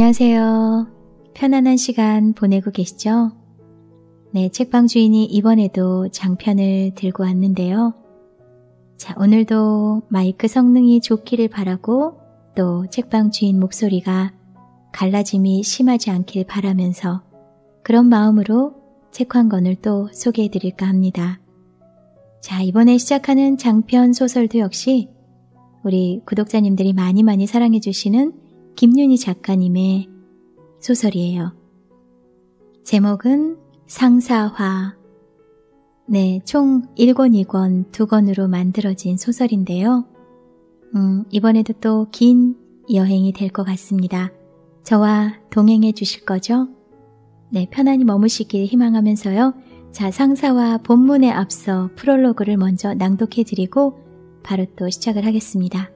안녕하세요. 편안한 시간 보내고 계시죠? 네, 책방 주인이 이번에도 장편을 들고 왔는데요. 자, 오늘도 마이크 성능이 좋기를 바라고 또 책방 주인 목소리가 갈라짐이 심하지 않길 바라면서 그런 마음으로 책 한 권을 또 소개해 드릴까 합니다. 자, 이번에 시작하는 장편 소설도 역시 우리 구독자님들이 많이 많이 사랑해 주시는 김윤희 작가님의 소설이에요. 제목은 상사화. 네, 총 1권, 2권, 2권으로 만들어진 소설인데요. 음, 이번에도 또 긴 여행이 될 것 같습니다. 저와 동행해 주실 거죠? 네, 편안히 머무시길 희망하면서요. 자, 상사와 본문에 앞서 프롤로그를 먼저 낭독해 드리고 바로 또 시작을 하겠습니다.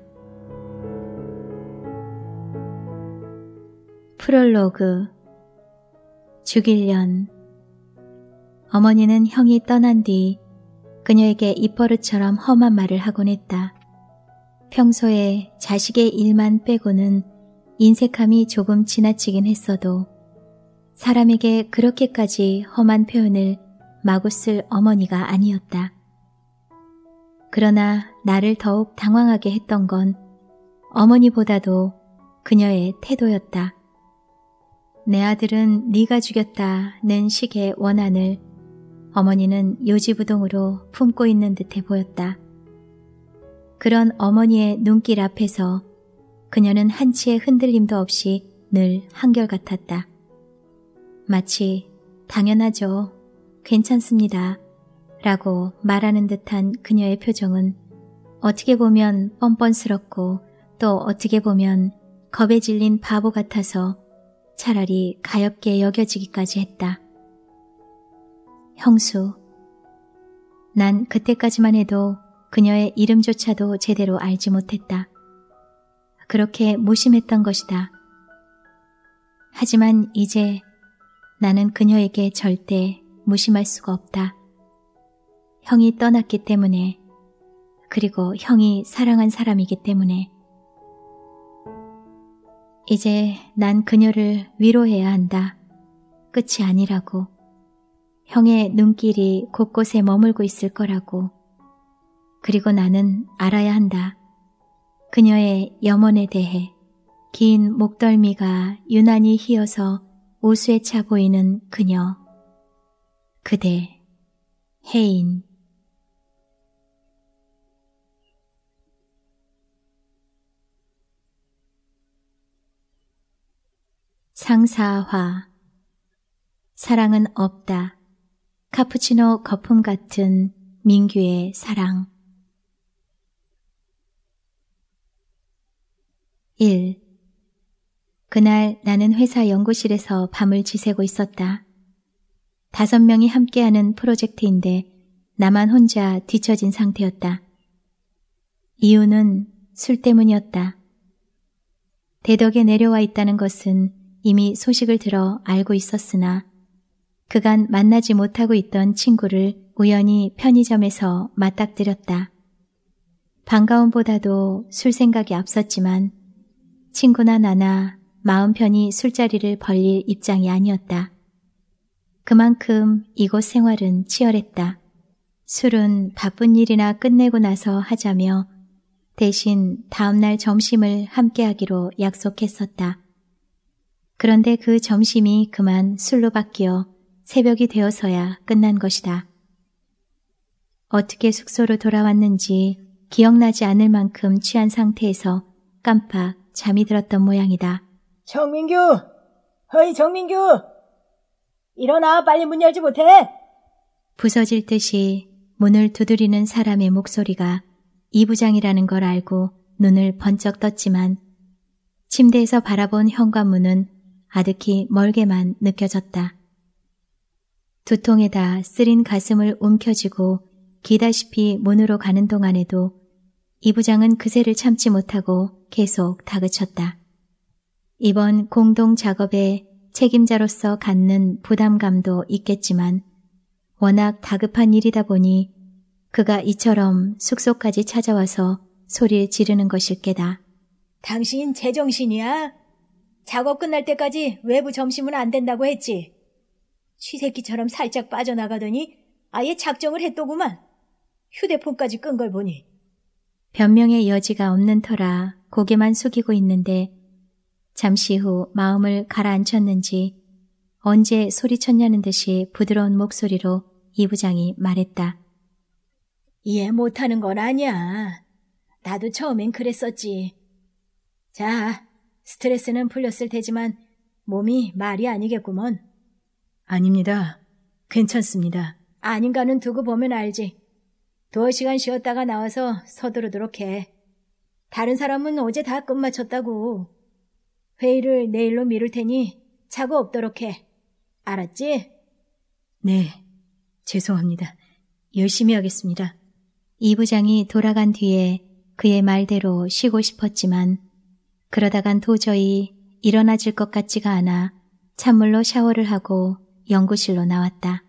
프롤로그 죽일년 어머니는 형이 떠난 뒤 그녀에게 입버릇처럼 험한 말을 하곤 했다. 평소에 자식의 일만 빼고는 인색함이 조금 지나치긴 했어도 사람에게 그렇게까지 험한 표현을 마구 쓸 어머니가 아니었다. 그러나 나를 더욱 당황하게 했던 건 어머니보다도 그녀의 태도였다. 내 아들은 네가 죽였다 는 식의 원한을 어머니는 요지부동으로 품고 있는 듯해 보였다. 그런 어머니의 눈길 앞에서 그녀는 한치의 흔들림도 없이 늘 한결같았다. 마치 당연하죠. 괜찮습니다. 라고 말하는 듯한 그녀의 표정은 어떻게 보면 뻔뻔스럽고 또 어떻게 보면 겁에 질린 바보 같아서 차라리 가엽게 여겨지기까지 했다. 형수. 난 그때까지만 해도 그녀의 이름조차도 제대로 알지 못했다. 그렇게 무심했던 것이다. 하지만 이제 나는 그녀에게 절대 무심할 수가 없다. 형이 떠났기 때문에, 그리고 형이 사랑한 사람이기 때문에, 이제 난 그녀를 위로해야 한다. 끝이 아니라고. 형의 눈길이 곳곳에 머물고 있을 거라고. 그리고 나는 알아야 한다. 그녀의 염원에 대해 긴 목덜미가 유난히 휘어서 우수에 차 보이는 그녀. 그대, 혜인. 상사화 사랑은 없다. 카푸치노 거품 같은 민규의 사랑 1. 그날 나는 회사 연구실에서 밤을 지새고 있었다. 다섯 명이 함께하는 프로젝트인데 나만 혼자 뒤처진 상태였다. 이유는 술 때문이었다. 대덕에 내려와 있다는 것은 이미 소식을 들어 알고 있었으나 그간 만나지 못하고 있던 친구를 우연히 편의점에서 맞닥뜨렸다. 반가움보다도 술 생각이 앞섰지만 친구나 나나 마음 편히 술자리를 벌릴 입장이 아니었다. 그만큼 이곳 생활은 치열했다. 술은 바쁜 일이나 끝내고 나서 하자며 대신 다음날 점심을 함께하기로 약속했었다. 그런데 그 점심이 그만 술로 바뀌어 새벽이 되어서야 끝난 것이다. 어떻게 숙소로 돌아왔는지 기억나지 않을 만큼 취한 상태에서 깜빡 잠이 들었던 모양이다. 정민규! 허이 정민규! 일어나 빨리 문 열지 못해! 부서질 듯이 문을 두드리는 사람의 목소리가 이부장이라는 걸 알고 눈을 번쩍 떴지만 침대에서 바라본 현관문은 아득히 멀게만 느껴졌다. 두통에다 쓰린 가슴을 움켜쥐고 기다시피 문으로 가는 동안에도 이부장은 그새를 참지 못하고 계속 다그쳤다. 이번 공동 작업에 책임자로서 갖는 부담감도 있겠지만 워낙 다급한 일이다 보니 그가 이처럼 숙소까지 찾아와서 소리를 지르는 것일 게다. 당신 제정신이야? 작업 끝날 때까지 외부 점심은 안 된다고 했지. 취새끼처럼 살짝 빠져나가더니 아예 작정을 했더구만. 휴대폰까지 끈 걸 보니. 변명의 여지가 없는 터라 고개만 숙이고 있는데 잠시 후 마음을 가라앉혔는지 언제 소리쳤냐는 듯이 부드러운 목소리로 이 부장이 말했다. 이해 못하는 건 아니야. 나도 처음엔 그랬었지. 자, 스트레스는 풀렸을 테지만 몸이 말이 아니겠구먼. 아닙니다. 괜찮습니다. 아닌가는 두고 보면 알지. 두 시간 쉬었다가 나와서 서두르도록 해. 다른 사람은 어제 다 끝마쳤다고. 회의를 내일로 미룰 테니 차고 없도록 해. 알았지? 네. 죄송합니다. 열심히 하겠습니다. 이 부장이 돌아간 뒤에 그의 말대로 쉬고 싶었지만 그러다간 도저히 일어나질 것 같지가 않아 찬물로 샤워를 하고 연구실로 나왔다.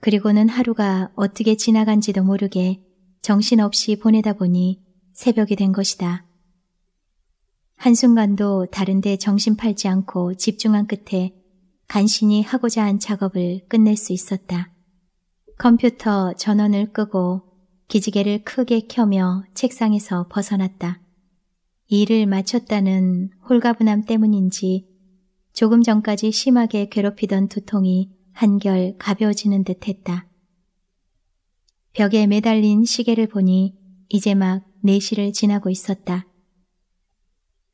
그리고는 하루가 어떻게 지나간지도 모르게 정신없이 보내다 보니 새벽이 된 것이다. 한순간도 다른데 정신 팔지 않고 집중한 끝에 간신히 하고자 한 작업을 끝낼 수 있었다. 컴퓨터 전원을 끄고 기지개를 크게 켜며 책상에서 벗어났다. 일을 마쳤다는 홀가분함 때문인지 조금 전까지 심하게 괴롭히던 두통이 한결 가벼워지는 듯했다. 벽에 매달린 시계를 보니 이제 막 4시를 지나고 있었다.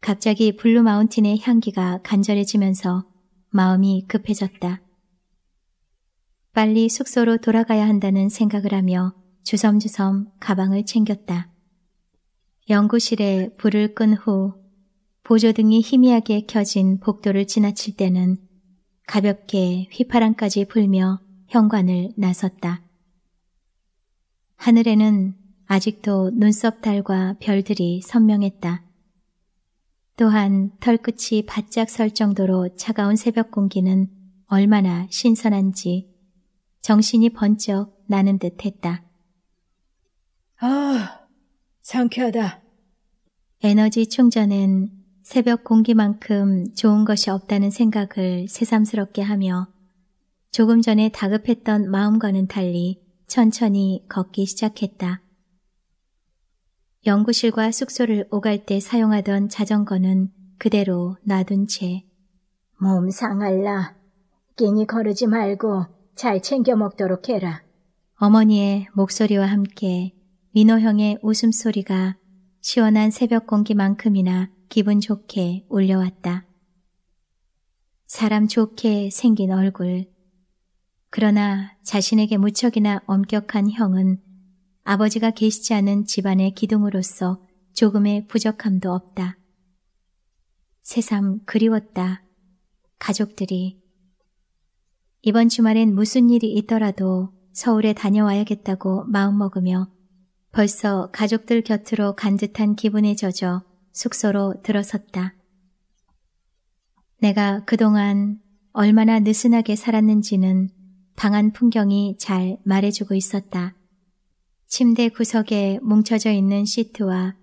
갑자기 블루 마운틴의 향기가 간절해지면서 마음이 급해졌다. 빨리 숙소로 돌아가야 한다는 생각을 하며 주섬주섬 가방을 챙겼다. 연구실에 불을 끈 후 보조등이 희미하게 켜진 복도를 지나칠 때는 가볍게 휘파람까지 불며 현관을 나섰다. 하늘에는 아직도 눈썹 달과 별들이 선명했다. 또한 털끝이 바짝 설 정도로 차가운 새벽 공기는 얼마나 신선한지 정신이 번쩍 나는 듯 했다. 아, 상쾌하다. 에너지 충전은 새벽 공기만큼 좋은 것이 없다는 생각을 새삼스럽게 하며 조금 전에 다급했던 마음과는 달리 천천히 걷기 시작했다. 연구실과 숙소를 오갈 때 사용하던 자전거는 그대로 놔둔 채 몸 상할라. 끼니 거르지 말고 잘 챙겨 먹도록 해라. 어머니의 목소리와 함께 민호형의 웃음소리가 시원한 새벽 공기만큼이나 기분 좋게 울려왔다. 사람 좋게 생긴 얼굴. 그러나 자신에게 무척이나 엄격한 형은 아버지가 계시지 않은 집안의 기둥으로서 조금의 부족함도 없다. 새삼 그리웠다. 가족들이. 이번 주말엔 무슨 일이 있더라도 서울에 다녀와야겠다고 마음먹으며 벌써 가족들 곁으로 간 듯한 기분에 젖어 숙소로 들어섰다. 내가 그동안 얼마나 느슨하게 살았는지는 방안 풍경이 잘 말해주고 있었다. 침대 구석에 뭉쳐져 있는 시트와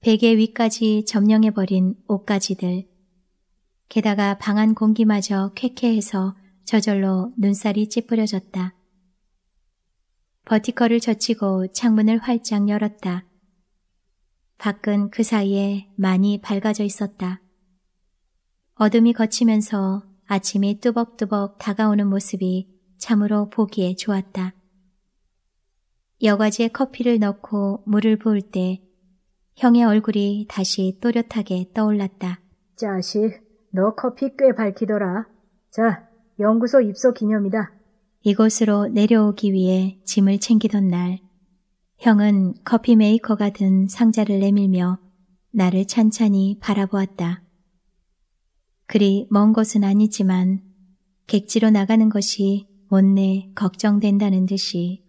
베개 위까지 점령해버린 옷가지들. 게다가 방안 공기마저 쾌쾌해서 저절로 눈살이 찌푸려졌다. 버티컬을 젖히고 창문을 활짝 열었다. 밖은 그 사이에 많이 밝아져 있었다. 어둠이 걷히면서 아침이 뚜벅뚜벅 다가오는 모습이 참으로 보기에 좋았다. 여과지에 커피를 넣고 물을 부을 때 형의 얼굴이 다시 또렷하게 떠올랐다. 자식, 너 커피 꽤 밝히더라. 자, 연구소 입소 기념이다. 이곳으로 내려오기 위해 짐을 챙기던 날 형은 커피 메이커가 든 상자를 내밀며 나를 찬찬히 바라보았다. 그리 먼 곳은 아니지만 객지로 나가는 것이 못내 걱정된다는 듯이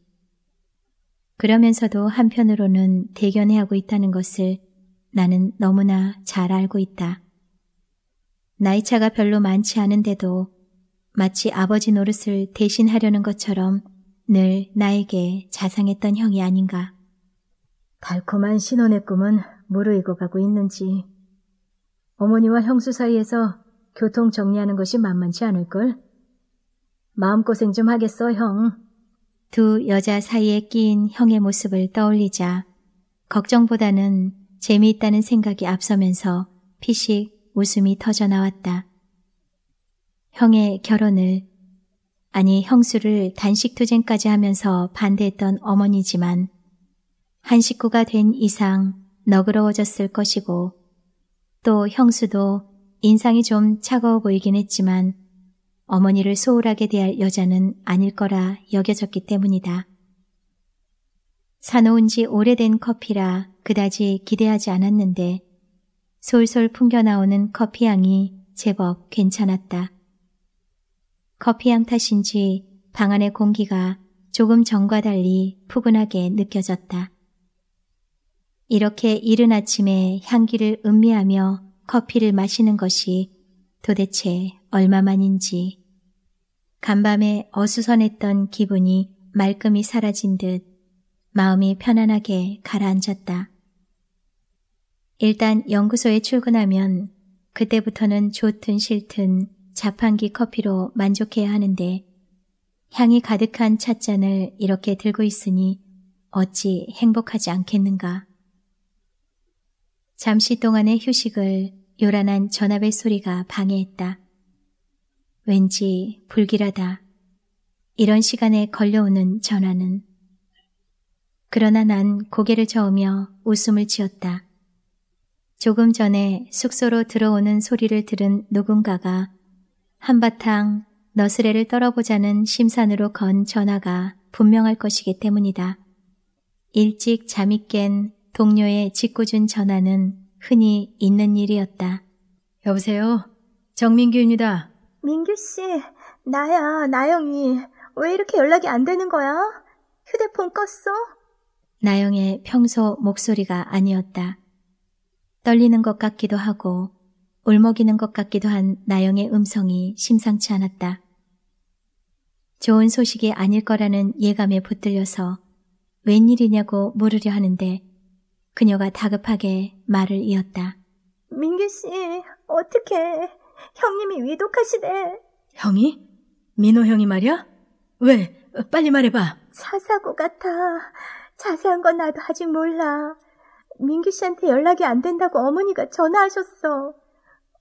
그러면서도 한편으로는 대견해하고 있다는 것을 나는 너무나 잘 알고 있다. 나이차가 별로 많지 않은데도 마치 아버지 노릇을 대신하려는 것처럼 늘 나에게 자상했던 형이 아닌가. 달콤한 신혼의 꿈은 무르익어 가고 있는지. 어머니와 형수 사이에서 교통 정리하는 것이 만만치 않을걸? 마음고생 좀 하겠어, 형. 두 여자 사이에 끼인 형의 모습을 떠올리자 걱정보다는 재미있다는 생각이 앞서면서 피식 웃음이 터져 나왔다. 형의 결혼을, 아니 형수를 단식투쟁까지 하면서 반대했던 어머니지만 한 식구가 된 이상 너그러워졌을 것이고 또 형수도 인상이 좀 차가워 보이긴 했지만 어머니를 소홀하게 대할 여자는 아닐 거라 여겨졌기 때문이다. 사놓은 지 오래된 커피라 그다지 기대하지 않았는데 솔솔 풍겨나오는 커피향이 제법 괜찮았다. 커피향 탓인지 방 안의 공기가 조금 전과 달리 푸근하게 느껴졌다. 이렇게 이른 아침에 향기를 음미하며 커피를 마시는 것이 도대체 얼마만인지 간밤에 어수선했던 기분이 말끔히 사라진 듯 마음이 편안하게 가라앉았다. 일단 연구소에 출근하면 그때부터는 좋든 싫든 자판기 커피로 만족해야 하는데 향이 가득한 찻잔을 이렇게 들고 있으니 어찌 행복하지 않겠는가. 잠시 동안의 휴식을 요란한 전압의 소리가 방해했다. 왠지 불길하다. 이런 시간에 걸려오는 전화는. 그러나 난 고개를 저으며 웃음을 지었다. 조금 전에 숙소로 들어오는 소리를 들은 누군가가 한바탕 너스레를 떨어보자는 심산으로 건 전화가 분명할 것이기 때문이다. 일찍 잠이 깬 동료의 짓궂은 전화는 흔히 있는 일이었다. 여보세요? 정민규입니다. 민규씨, 나야, 나영이. 왜 이렇게 연락이 안 되는 거야? 휴대폰 껐어? 나영의 평소 목소리가 아니었다. 떨리는 것 같기도 하고 울먹이는 것 같기도 한 나영의 음성이 심상치 않았다. 좋은 소식이 아닐 거라는 예감에 붙들려서 웬일이냐고 물으려 하는데 그녀가 다급하게 말을 이었다. 민규 씨, 어떻게 형님이 위독하시대. 형이? 민호 형이 말이야? 왜? 빨리 말해봐. 차 사고 같아. 자세한 건 나도 아직 몰라. 민규 씨한테 연락이 안 된다고 어머니가 전화하셨어.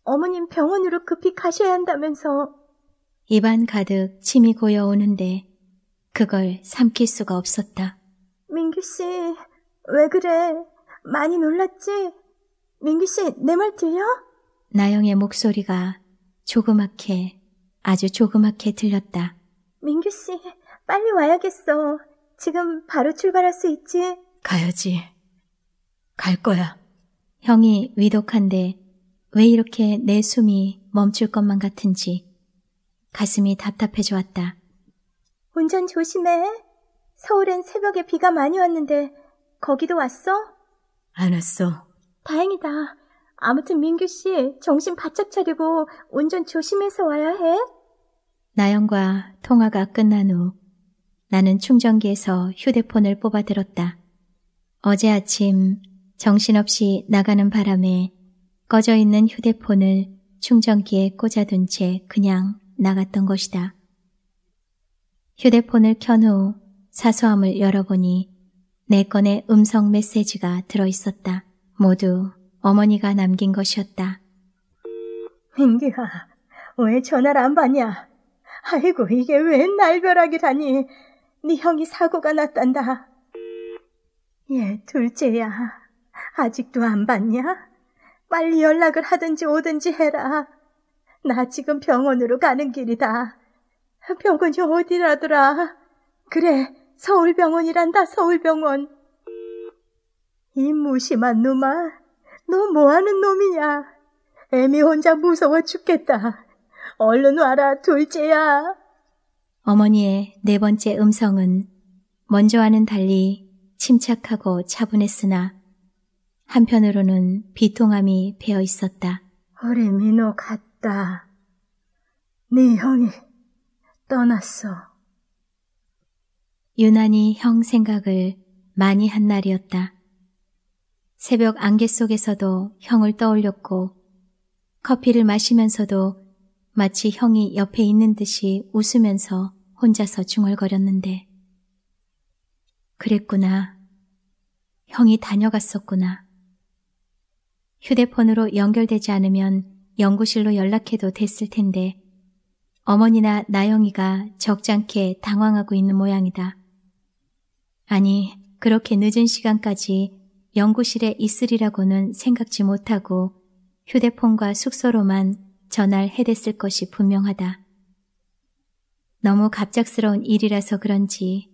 어머님 병원으로 급히 가셔야 한다면서. 입안 가득 침이 고여오는데 그걸 삼킬 수가 없었다. 민규 씨, 왜 그래? 많이 놀랐지? 민규 씨, 내 말 들려? 나영의 목소리가 조그맣게, 아주 조그맣게 들렸다. 민규 씨, 빨리 와야겠어. 지금 바로 출발할 수 있지? 가야지. 갈 거야. 형이 위독한데 왜 이렇게 내 숨이 멈출 것만 같은지 가슴이 답답해져 왔다. 운전 조심해. 서울엔 새벽에 비가 많이 왔는데 거기도 왔어? 안 왔어. 다행이다. 아무튼 민규 씨 정신 바짝 차리고 운전 조심해서 와야 해. 나영과 통화가 끝난 후 나는 충전기에서 휴대폰을 뽑아들었다. 어제 아침 정신없이 나가는 바람에 꺼져 있는 휴대폰을 충전기에 꽂아둔 채 그냥 나갔던 것이다. 휴대폰을 켠 후 사소함을 열어보니 네 건의 음성 메시지가 들어있었다. 모두 어머니가 남긴 것이었다. 민규야, 왜 전화를 안 받냐? 아이고, 이게 웬 날벼락이라니. 네 형이 사고가 났단다. 얘, 예, 둘째야. 아직도 안받냐 빨리 연락을 하든지 오든지 해라. 나 지금 병원으로 가는 길이다. 병원이 어디라더라? 그래, 서울병원이란다, 서울병원. 이 무심한 놈아, 너 뭐하는 놈이냐? 애미 혼자 무서워 죽겠다. 얼른 와라, 둘째야. 어머니의 네 번째 음성은 먼저와는 달리 침착하고 차분했으나 한편으로는 비통함이 배어 있었다. 우리 민호 갔다. 네 형이 떠났어. 유난히 형 생각을 많이 한 날이었다. 새벽 안개 속에서도 형을 떠올렸고 커피를 마시면서도 마치 형이 옆에 있는 듯이 웃으면서 혼자서 중얼거렸는데 그랬구나. 형이 다녀갔었구나. 휴대폰으로 연결되지 않으면 연구실로 연락해도 됐을 텐데 어머니나 나영이가 적잖게 당황하고 있는 모양이다. 아니, 그렇게 늦은 시간까지 연구실에 있으리라고는 생각지 못하고 휴대폰과 숙소로만 전화를 해댔을 것이 분명하다. 너무 갑작스러운 일이라서 그런지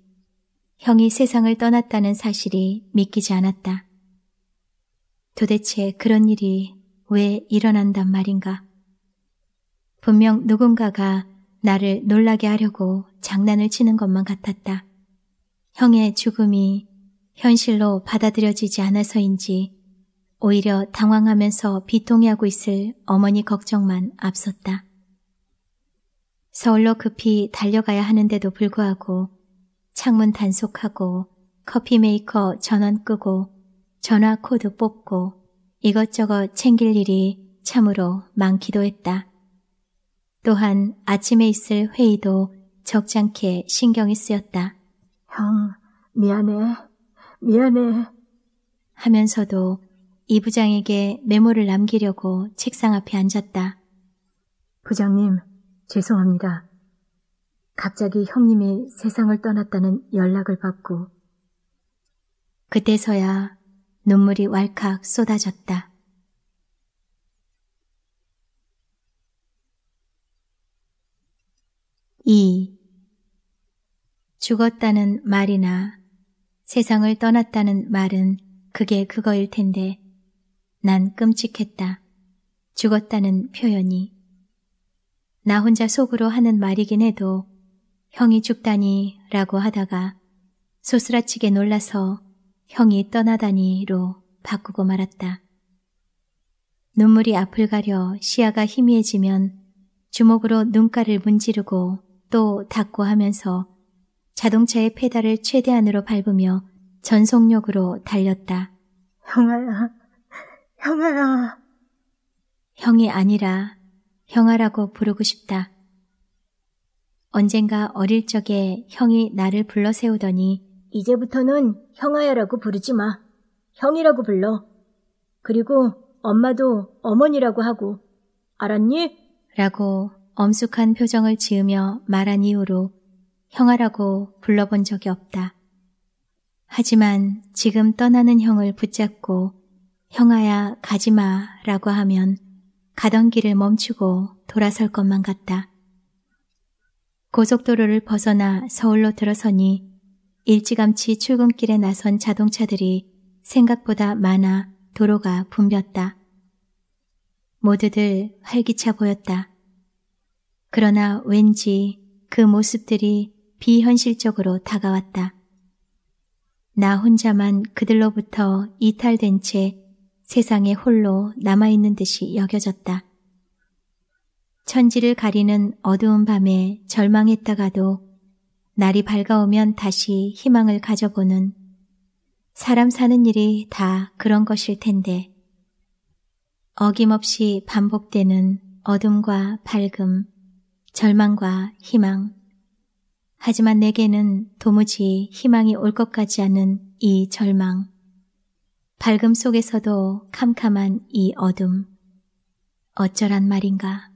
형이 세상을 떠났다는 사실이 믿기지 않았다. 도대체 그런 일이 왜 일어난단 말인가? 분명 누군가가 나를 놀라게 하려고 장난을 치는 것만 같았다. 형의 죽음이 현실로 받아들여지지 않아서인지 오히려 당황하면서 비통해하고 있을 어머니 걱정만 앞섰다. 서울로 급히 달려가야 하는데도 불구하고 창문 단속하고 커피 메이커 전원 끄고 전화 코드 뽑고 이것저것 챙길 일이 참으로 많기도 했다. 또한 아침에 있을 회의도 적잖게 신경이 쓰였다. 형, 미안해, 미안해. 하면서도 이 부장에게 메모를 남기려고 책상 앞에 앉았다. 부장님, 죄송합니다. 갑자기 형님이 세상을 떠났다는 연락을 받고 그때서야 눈물이 왈칵 쏟아졌다. 2. 죽었다는 말이나 세상을 떠났다는 말은 그게 그거일 텐데 난 끔찍했다. 죽었다는 표현이 나 혼자 속으로 하는 말이긴 해도 형이 죽다니 라고 하다가 소스라치게 놀라서 형이 떠나다니로 바꾸고 말았다. 눈물이 앞을 가려 시야가 희미해지면 주먹으로 눈가를 문지르고 또 닦고 하면서 자동차의 페달을 최대한으로 밟으며 전속력으로 달렸다. 형아야, 형아야. 형이 아니라 형아라고 부르고 싶다. 언젠가 어릴 적에 형이 나를 불러 세우더니 이제부터는 형아야라고 부르지 마. 형이라고 불러. 그리고 엄마도 어머니라고 하고. 알았니? 라고 엄숙한 표정을 지으며 말한 이후로 형아라고 불러본 적이 없다. 하지만 지금 떠나는 형을 붙잡고 형아야 가지마 라고 하면 가던 길을 멈추고 돌아설 것만 같다. 고속도로를 벗어나 서울로 들어서니 일찌감치 출근길에 나선 자동차들이 생각보다 많아 도로가 붐볐다. 모두들 활기차 보였다. 그러나 왠지 그 모습들이 비현실적으로 다가왔다. 나 혼자만 그들로부터 이탈된 채 세상에 홀로 남아있는 듯이 여겨졌다. 천지를 가리는 어두운 밤에 절망했다가도 날이 밝아오면 다시 희망을 가져보는 사람 사는 일이 다 그런 것일 텐데 어김없이 반복되는 어둠과 밝음, 절망과 희망. 하지만 내게는 도무지 희망이 올것까지 않은 이 절망. 밝음 속에서도 캄캄한 이 어둠. 어쩌란 말인가.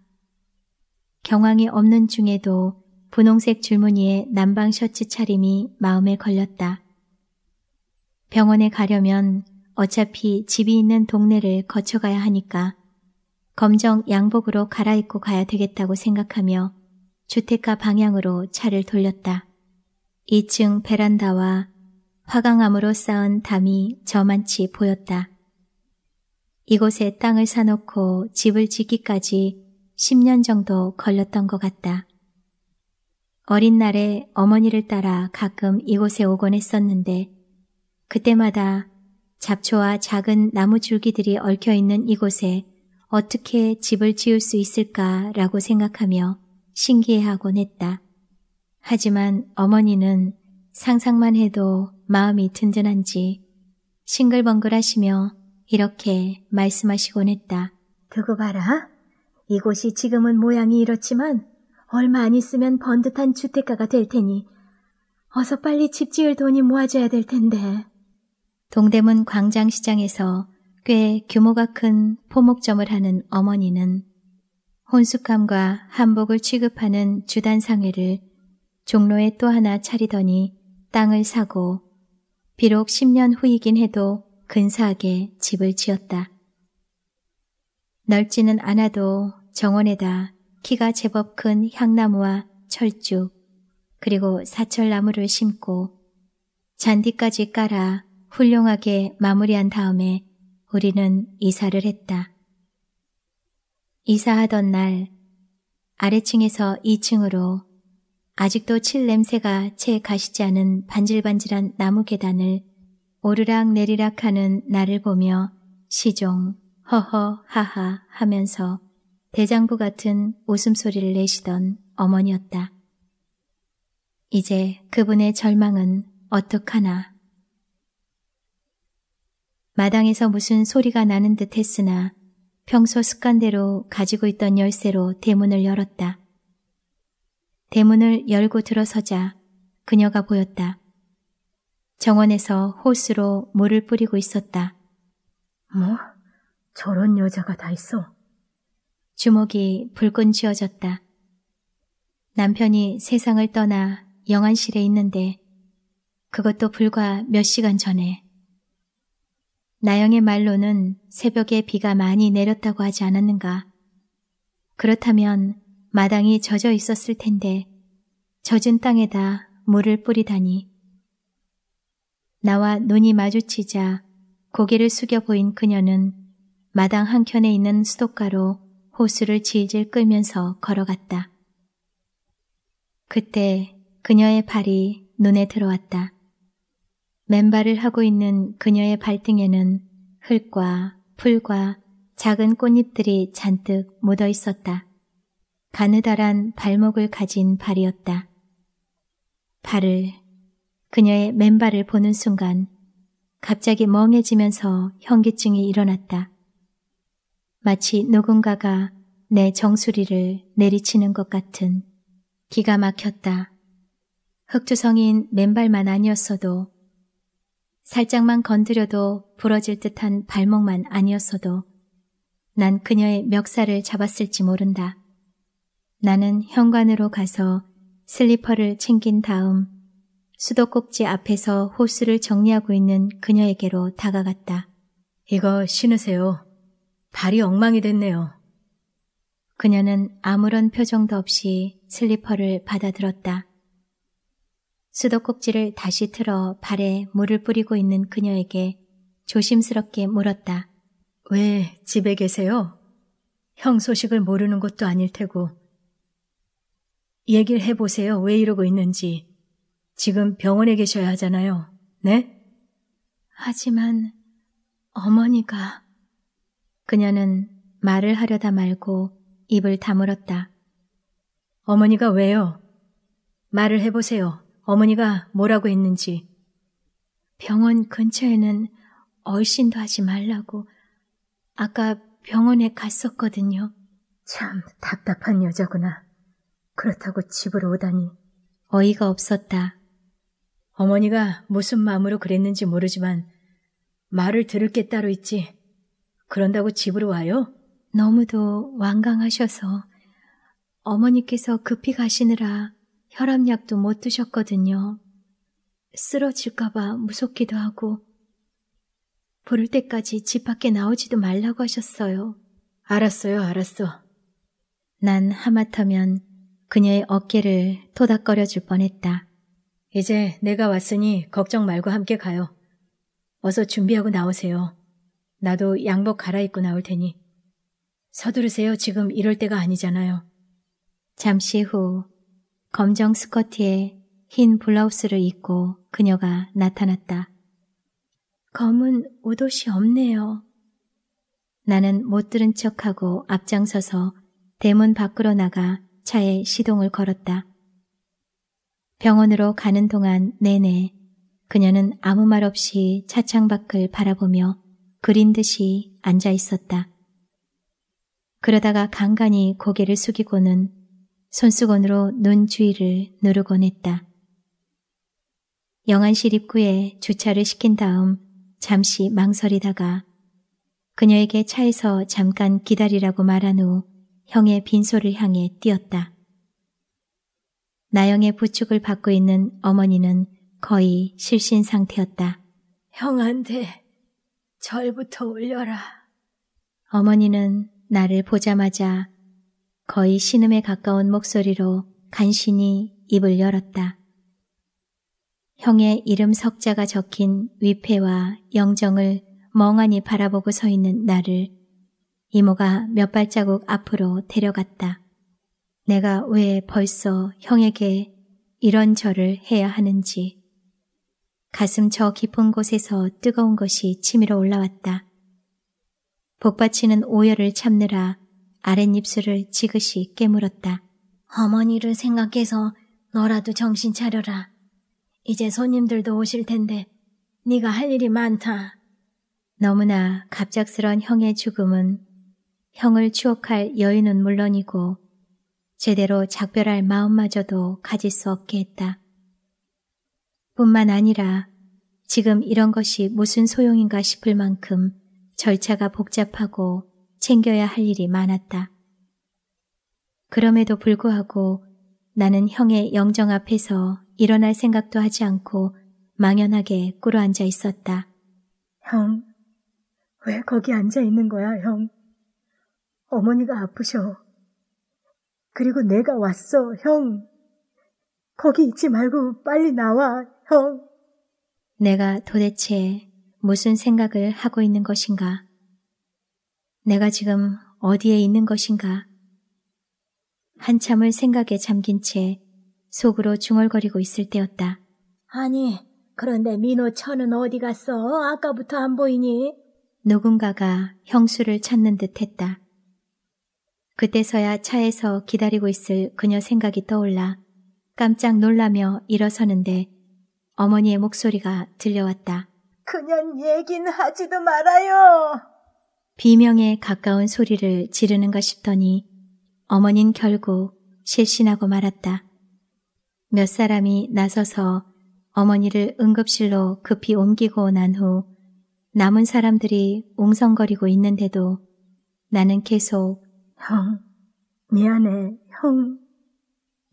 경황이 없는 중에도 분홍색 줄무늬의 남방 셔츠 차림이 마음에 걸렸다. 병원에 가려면 어차피 집이 있는 동네를 거쳐가야 하니까 검정 양복으로 갈아입고 가야 되겠다고 생각하며 주택가 방향으로 차를 돌렸다. 2층 베란다와 화강암으로 쌓은 담이 저만치 보였다. 이곳에 땅을 사놓고 집을 짓기까지 10년 정도 걸렸던 것 같다. 어린 날에 어머니를 따라 가끔 이곳에 오곤 했었는데 그때마다 잡초와 작은 나무 줄기들이 얽혀 있는 이곳에 어떻게 집을 지을 수 있을까라고 생각하며 신기해하곤 했다. 하지만 어머니는 상상만 해도 마음이 든든한지 싱글벙글하시며 이렇게 말씀하시곤 했다. 두고 봐라. 이곳이 지금은 모양이 이렇지만 얼마 안 있으면 번듯한 주택가가 될 테니 어서 빨리 집 지을 돈이 모아져야 될 텐데. 동대문 광장시장에서 꽤 규모가 큰 포목점을 하는 어머니는 혼숙함과 한복을 취급하는 주단상회를 종로에 또 하나 차리더니 땅을 사고 비록 10년 후이긴 해도 근사하게 집을 지었다. 넓지는 않아도 정원에다 키가 제법 큰 향나무와 철쭉 그리고 사철나무를 심고 잔디까지 깔아 훌륭하게 마무리한 다음에 우리는 이사를 했다. 이사하던 날 아래층에서 2층으로 아직도 칠 냄새가 채 가시지 않은 반질반질한 나무 계단을 오르락 내리락 하는 나를 보며 시종, 허허, 하하 하면서 대장부 같은 웃음소리를 내시던 어머니였다. 이제 그분의 절망은 어떡하나. 마당에서 무슨 소리가 나는 듯 했으나 평소 습관대로 가지고 있던 열쇠로 대문을 열었다. 대문을 열고 들어서자 그녀가 보였다. 정원에서 호수로 물을 뿌리고 있었다. 뭐? 저런 여자가 다 있어. 주먹이 불끈 쥐어졌다. 남편이 세상을 떠나 영안실에 있는데 그것도 불과 몇 시간 전에 나영의 말로는 새벽에 비가 많이 내렸다고 하지 않았는가. 그렇다면 마당이 젖어 있었을 텐데 젖은 땅에다 물을 뿌리다니. 나와 눈이 마주치자 고개를 숙여 보인 그녀는 마당 한켠에 있는 수도가로 호수를 질질 끌면서 걸어갔다. 그때 그녀의 발이 눈에 들어왔다. 맨발을 하고 있는 그녀의 발등에는 흙과 풀과 작은 꽃잎들이 잔뜩 묻어 있었다. 가느다란 발목을 가진 발이었다. 발을, 그녀의 맨발을 보는 순간 갑자기 멍해지면서 현기증이 일어났다. 마치 누군가가 내 정수리를 내리치는 것 같은 기가 막혔다. 흑투성인 맨발만 아니었어도 살짝만 건드려도 부러질 듯한 발목만 아니었어도 난 그녀의 멱살을 잡았을지 모른다. 나는 현관으로 가서 슬리퍼를 챙긴 다음 수도꼭지 앞에서 호수를 정리하고 있는 그녀에게로 다가갔다. 이거 신으세요. 발이 엉망이 됐네요. 그녀는 아무런 표정도 없이 슬리퍼를 받아들었다. 수도꼭지를 다시 틀어 발에 물을 뿌리고 있는 그녀에게 조심스럽게 물었다. 왜 집에 계세요? 형 소식을 모르는 것도 아닐 테고. 얘기를 해보세요. 왜 이러고 있는지. 지금 병원에 계셔야 하잖아요. 네? 하지만 어머니가... 그녀는 말을 하려다 말고 입을 다물었다. 어머니가 왜요? 말을 해보세요. 어머니가 뭐라고 했는지. 병원 근처에는 얼씬도 하지 말라고. 아까 병원에 갔었거든요. 참 답답한 여자구나. 그렇다고 집으로 오다니. 어이가 없었다. 어머니가 무슨 마음으로 그랬는지 모르지만 말을 들을 게 따로 있지. 그런다고 집으로 와요? 너무도 완강하셔서 어머니께서 급히 가시느라 혈압약도 못 드셨거든요. 쓰러질까봐 무섭기도 하고 부를 때까지 집 밖에 나오지도 말라고 하셨어요. 알았어요, 알았어. 난 하마터면 그녀의 어깨를 토닥거려 줄 뻔했다. 이제 내가 왔으니 걱정 말고 함께 가요. 어서 준비하고 나오세요. 나도 양복 갈아입고 나올 테니. 서두르세요. 지금 이럴 때가 아니잖아요. 잠시 후 검정 스커트에 흰 블라우스를 입고 그녀가 나타났다. 검은 옷옷이 없네요. 나는 못 들은 척하고 앞장서서 대문 밖으로 나가 차에 시동을 걸었다. 병원으로 가는 동안 내내 그녀는 아무 말 없이 차창 밖을 바라보며 그린 듯이 앉아 있었다. 그러다가 간간히 고개를 숙이고는 손수건으로 눈 주위를 누르곤 했다. 영안실 입구에 주차를 시킨 다음 잠시 망설이다가 그녀에게 차에서 잠깐 기다리라고 말한 후 형의 빈소를 향해 뛰었다. 나영의 부축을 받고 있는 어머니는 거의 실신 상태였다. 형한테 절부터 올려라. 어머니는 나를 보자마자 거의 신음에 가까운 목소리로 간신히 입을 열었다. 형의 이름 석자가 적힌 위패와 영정을 멍하니 바라보고 서 있는 나를 이모가 몇 발자국 앞으로 데려갔다. 내가 왜 벌써 형에게 이런 절을 해야 하는지. 가슴 저 깊은 곳에서 뜨거운 것이 치밀어 올라왔다. 복받치는 오열을 참느라 아랫입술을 지그시 깨물었다. 어머니를 생각해서 너라도 정신 차려라. 이제 손님들도 오실 텐데 네가 할 일이 많다. 너무나 갑작스런 형의 죽음은 형을 추억할 여유는 물론이고 제대로 작별할 마음마저도 가질 수 없게 했다. 뿐만 아니라 지금 이런 것이 무슨 소용인가 싶을 만큼 절차가 복잡하고 챙겨야 할 일이 많았다. 그럼에도 불구하고 나는 형의 영정 앞에서 일어날 생각도 하지 않고 망연하게 꿇어 앉아 있었다. 형, 왜 거기 앉아 있는 거야, 형? 어머니가 아프셔. 그리고 내가 왔어, 형. 거기 있지 말고 빨리 나와, 형. 내가 도대체 무슨 생각을 하고 있는 것인가? 내가 지금 어디에 있는 것인가? 한참을 생각에 잠긴 채 속으로 중얼거리고 있을 때였다. 아니, 그런데 민호 천은 어디 갔어? 아까부터 안 보이니? 누군가가 형수를 찾는 듯 했다. 그때서야 차에서 기다리고 있을 그녀 생각이 떠올라 깜짝 놀라며 일어서는데 어머니의 목소리가 들려왔다. 그년 얘긴 하지도 말아요. 비명에 가까운 소리를 지르는가 싶더니 어머닌 결국 실신하고 말았다. 몇 사람이 나서서 어머니를 응급실로 급히 옮기고 난 후 남은 사람들이 웅성거리고 있는데도 나는 계속 형, 미안해, 형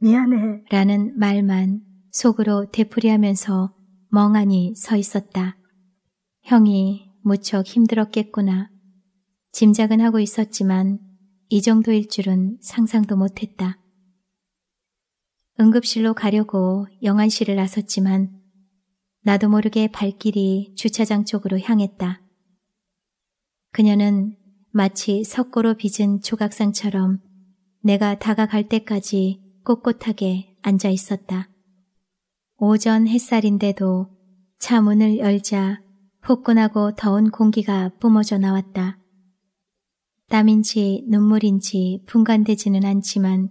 미안해. 라는 말만 속으로 되풀이하면서 멍하니 서 있었다. 형이 무척 힘들었겠구나. 짐작은 하고 있었지만 이 정도일 줄은 상상도 못했다. 응급실로 가려고 영안실을 나섰지만 나도 모르게 발길이 주차장 쪽으로 향했다. 그녀는 마치 석고로 빚은 조각상처럼 내가 다가갈 때까지 꼿꼿하게 앉아 있었다. 오전 햇살인데도 차 문을 열자 포근하고 더운 공기가 뿜어져 나왔다. 땀인지 눈물인지 분간되지는 않지만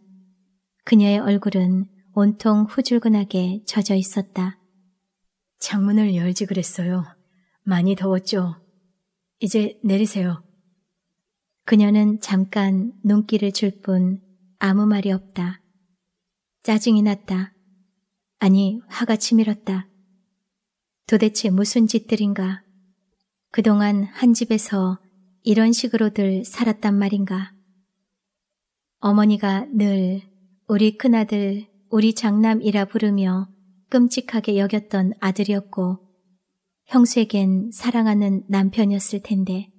그녀의 얼굴은 온통 후줄근하게 젖어 있었다. 창문을 열지 그랬어요. 많이 더웠죠? 이제 내리세요. 그녀는 잠깐 눈길을 줄 뿐 아무 말이 없다. 짜증이 났다. 아니, 화가 치밀었다. 도대체 무슨 짓들인가? 그동안 한 집에서 이런 식으로들 살았단 말인가? 어머니가 늘 우리 큰아들, 우리 장남이라 부르며 끔찍하게 여겼던 아들이었고 형수에겐 사랑하는 남편이었을 텐데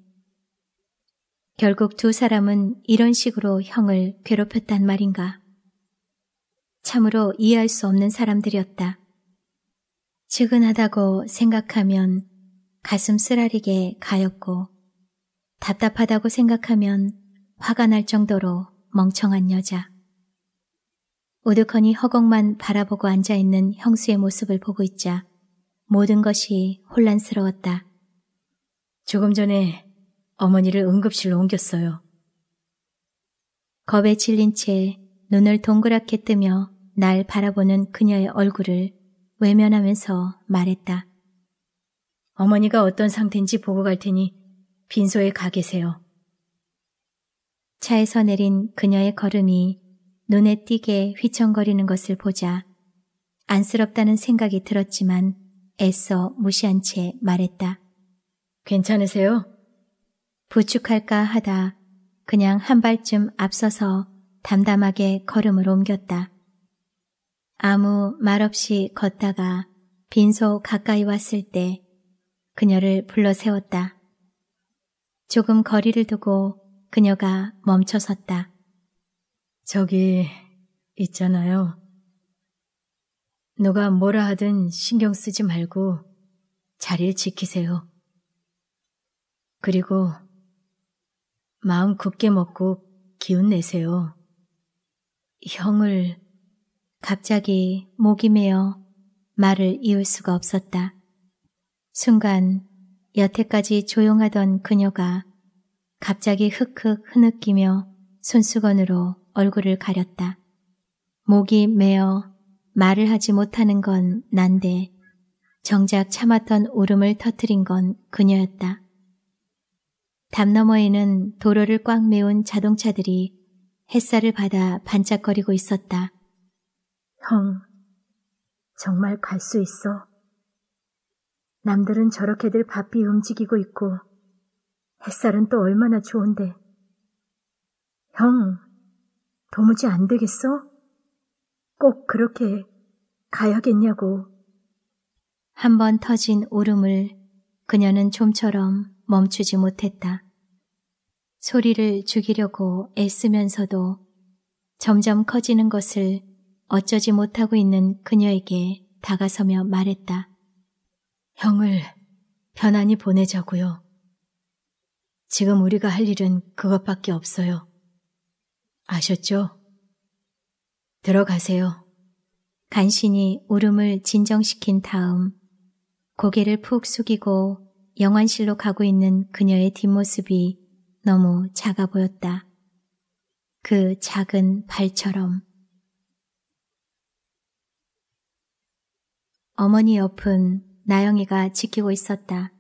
결국 두 사람은 이런 식으로 형을 괴롭혔단 말인가. 참으로 이해할 수 없는 사람들이었다. 측은하다고 생각하면 가슴 쓰라리게 가였고 답답하다고 생각하면 화가 날 정도로 멍청한 여자. 오두커니 허공만 바라보고 앉아있는 형수의 모습을 보고 있자 모든 것이 혼란스러웠다. 조금 전에 어머니를 응급실로 옮겼어요. 겁에 질린 채 눈을 동그랗게 뜨며 날 바라보는 그녀의 얼굴을 외면하면서 말했다. 어머니가 어떤 상태인지 보고 갈 테니 빈소에 가 계세요. 차에서 내린 그녀의 걸음이 눈에 띄게 휘청거리는 것을 보자 안쓰럽다는 생각이 들었지만 애써 무시한 채 말했다. 괜찮으세요? 부축할까 하다 그냥 한 발쯤 앞서서 담담하게 걸음을 옮겼다. 아무 말 없이 걷다가 빈소 가까이 왔을 때 그녀를 불러 세웠다. 조금 거리를 두고 그녀가 멈춰 섰다. 저기, 있잖아요. 누가 뭐라 하든 신경 쓰지 말고 자리를 지키세요. 그리고 마음 굳게 먹고 기운 내세요. 형을 갑자기 목이 메어 말을 이을 수가 없었다. 순간 여태까지 조용하던 그녀가 갑자기 흑흑 흐느끼며 손수건으로 얼굴을 가렸다. 목이 메어 말을 하지 못하는 건 난데 정작 참았던 울음을 터뜨린건 그녀였다. 담 너머에는 도로를 꽉 메운 자동차들이 햇살을 받아 반짝거리고 있었다. 형, 정말 갈 수 있어. 남들은 저렇게들 바삐 움직이고 있고 햇살은 또 얼마나 좋은데. 형, 도무지 안 되겠어? 꼭 그렇게 가야겠냐고. 한 번 터진 울음을 그녀는 좀처럼 멈추지 못했다. 소리를 죽이려고 애쓰면서도 점점 커지는 것을 어쩌지 못하고 있는 그녀에게 다가서며 말했다. 형을 편안히 보내자고요. 지금 우리가 할 일은 그것밖에 없어요. 아셨죠? 들어가세요. 간신히 울음을 진정시킨 다음 고개를 푹 숙이고 영환실로 가고 있는 그녀의 뒷모습이 너무 작아 보였다. 그 작은 발처럼. 어머니 옆은 나영이가 지키고 있었다.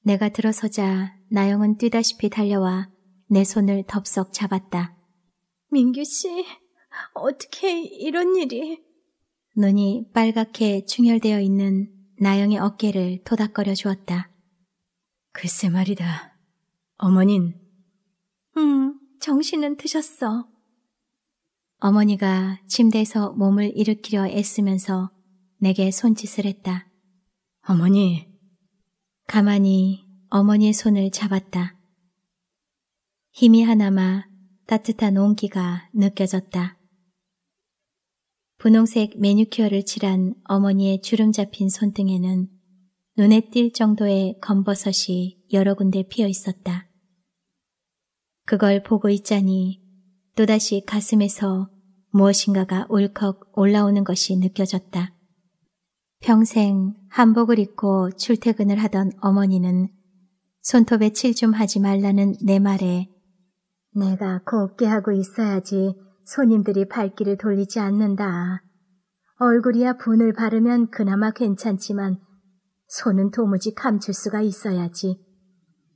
내가 들어서자 나영은 뛰다시피 달려와 내 손을 덥석 잡았다. 민규 씨, 어떻게 이런 일이? 눈이 빨갛게 충혈되어 있는 나영의 어깨를 토닥거려 주었다. 글쎄 말이다. 어머닌. 음, 정신은 드셨어. 어머니가 침대에서 몸을 일으키려 애쓰면서 내게 손짓을 했다. 어머니. 가만히 어머니의 손을 잡았다. 힘이 하나마 따뜻한 온기가 느껴졌다. 분홍색 매니큐어를 칠한 어머니의 주름 잡힌 손등에는 눈에 띌 정도의 검버섯이 여러 군데 피어 있었다. 그걸 보고 있자니 또다시 가슴에서 무엇인가가 울컥 올라오는 것이 느껴졌다. 평생 한복을 입고 출퇴근을 하던 어머니는 손톱에 칠 좀 하지 말라는 내 말에 내가 곱게 하고 있어야지 손님들이 발길을 돌리지 않는다. 얼굴이야 분을 바르면 그나마 괜찮지만 손은 도무지 감출 수가 있어야지.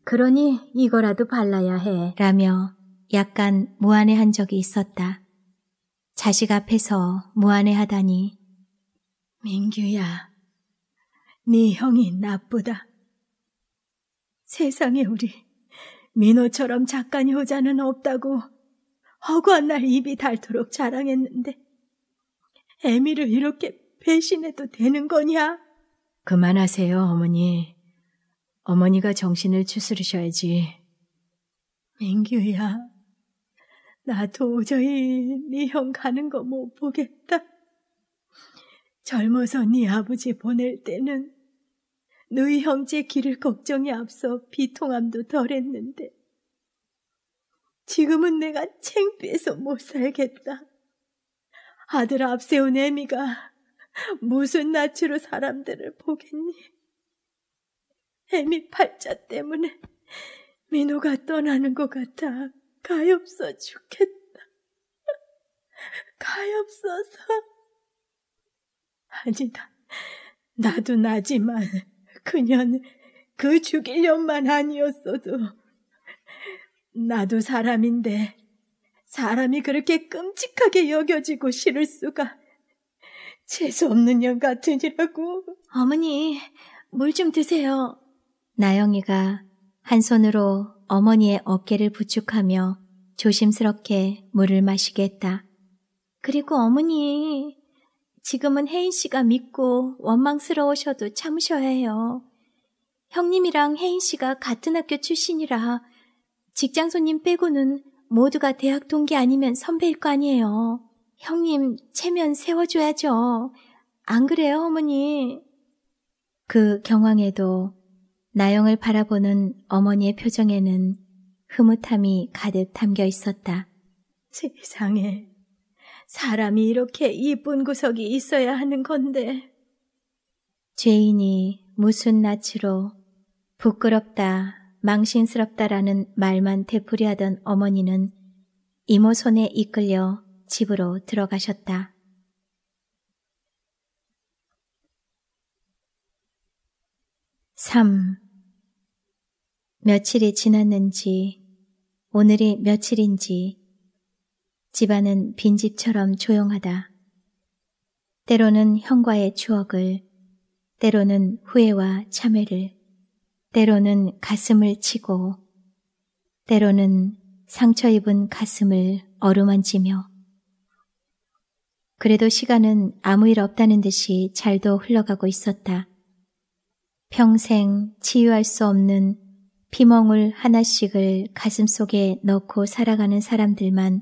그러니 이거라도 발라야 해. 라며 약간 무안해한 적이 있었다. 자식 앞에서 무안해하다니. 민규야, 네 형이 나쁘다. 세상에 우리 민호처럼 작간 효자는 없다고 허구한 날 입이 닳도록 자랑했는데 애미를 이렇게 배신해도 되는 거냐? 그만하세요, 어머니. 어머니가 정신을 추스르셔야지. 민규야, 나 도저히 네 형 가는 거 못 보겠다. 젊어서 네 아버지 보낼 때는 너희 형제 길을 걱정이 앞서 비통함도 덜했는데 지금은 내가 창피해서 못 살겠다. 아들 앞세운 애미가 무슨 낯으로 사람들을 보겠니? 애미 팔자 때문에 민호가 떠나는 것 같아 가엾어 죽겠다. 가엾어서. 아니다. 나도 나지만 그녀는 그 죽일 년만 아니었어도 나도 사람인데 사람이 그렇게 끔찍하게 여겨지고 싫을 수가 재수없는 년 같으니라고. 어머니, 물 좀 드세요. 나영이가 한 손으로 어머니의 어깨를 부축하며 조심스럽게 물을 마시게 했다. 그리고 어머니, 지금은 혜인 씨가 믿고 원망스러우셔도 참으셔야 해요. 형님이랑 혜인 씨가 같은 학교 출신이라 직장 손님 빼고는 모두가 대학 동기 아니면 선배일 거 아니에요. 형님 체면 세워줘야죠. 안 그래요, 어머니? 그 경황에도 나영을 바라보는 어머니의 표정에는 흐뭇함이 가득 담겨 있었다. 세상에, 사람이 이렇게 이쁜 구석이 있어야 하는 건데. 죄인이 무슨 낯으로 부끄럽다, 망신스럽다라는 말만 되풀이하던 어머니는 이모 손에 이끌려 집으로 들어가셨다. 삼 며칠이 지났는지, 오늘이 며칠인지, 집안은 빈집처럼 조용하다. 때로는 형과의 추억을, 때로는 후회와 참회를, 때로는 가슴을 치고, 때로는 상처 입은 가슴을 어루만지며, 그래도 시간은 아무 일 없다는 듯이 잘도 흘러가고 있었다. 평생 치유할 수 없는 피멍을 하나씩을 가슴속에 넣고 살아가는 사람들만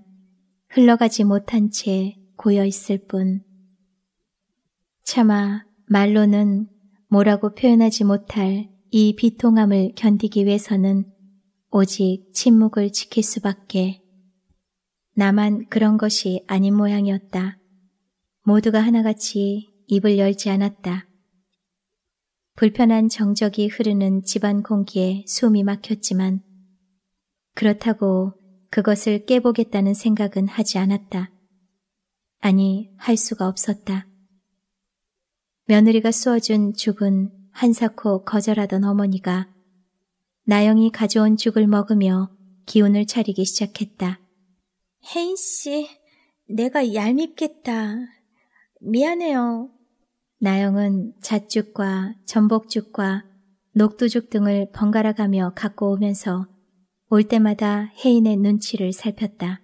흘러가지 못한 채 고여 있을 뿐. 차마 말로는 뭐라고 표현하지 못할 이 비통함을 견디기 위해서는 오직 침묵을 지킬 수밖에. 나만 그런 것이 아닌 모양이었다. 모두가 하나같이 입을 열지 않았다. 불편한 정적이 흐르는 집안 공기에 숨이 막혔지만 그렇다고 그것을 깨보겠다는 생각은 하지 않았다. 아니, 할 수가 없었다. 며느리가 쏘아준 죽은 한사코 거절하던 어머니가 나영이 가져온 죽을 먹으며 기운을 차리기 시작했다. 혜인 씨, 내가 얄밉겠다. 미안해요. 나영은 잣죽과 전복죽과 녹두죽 등을 번갈아 가며 갖고 오면서 올 때마다 혜인의 눈치를 살폈다.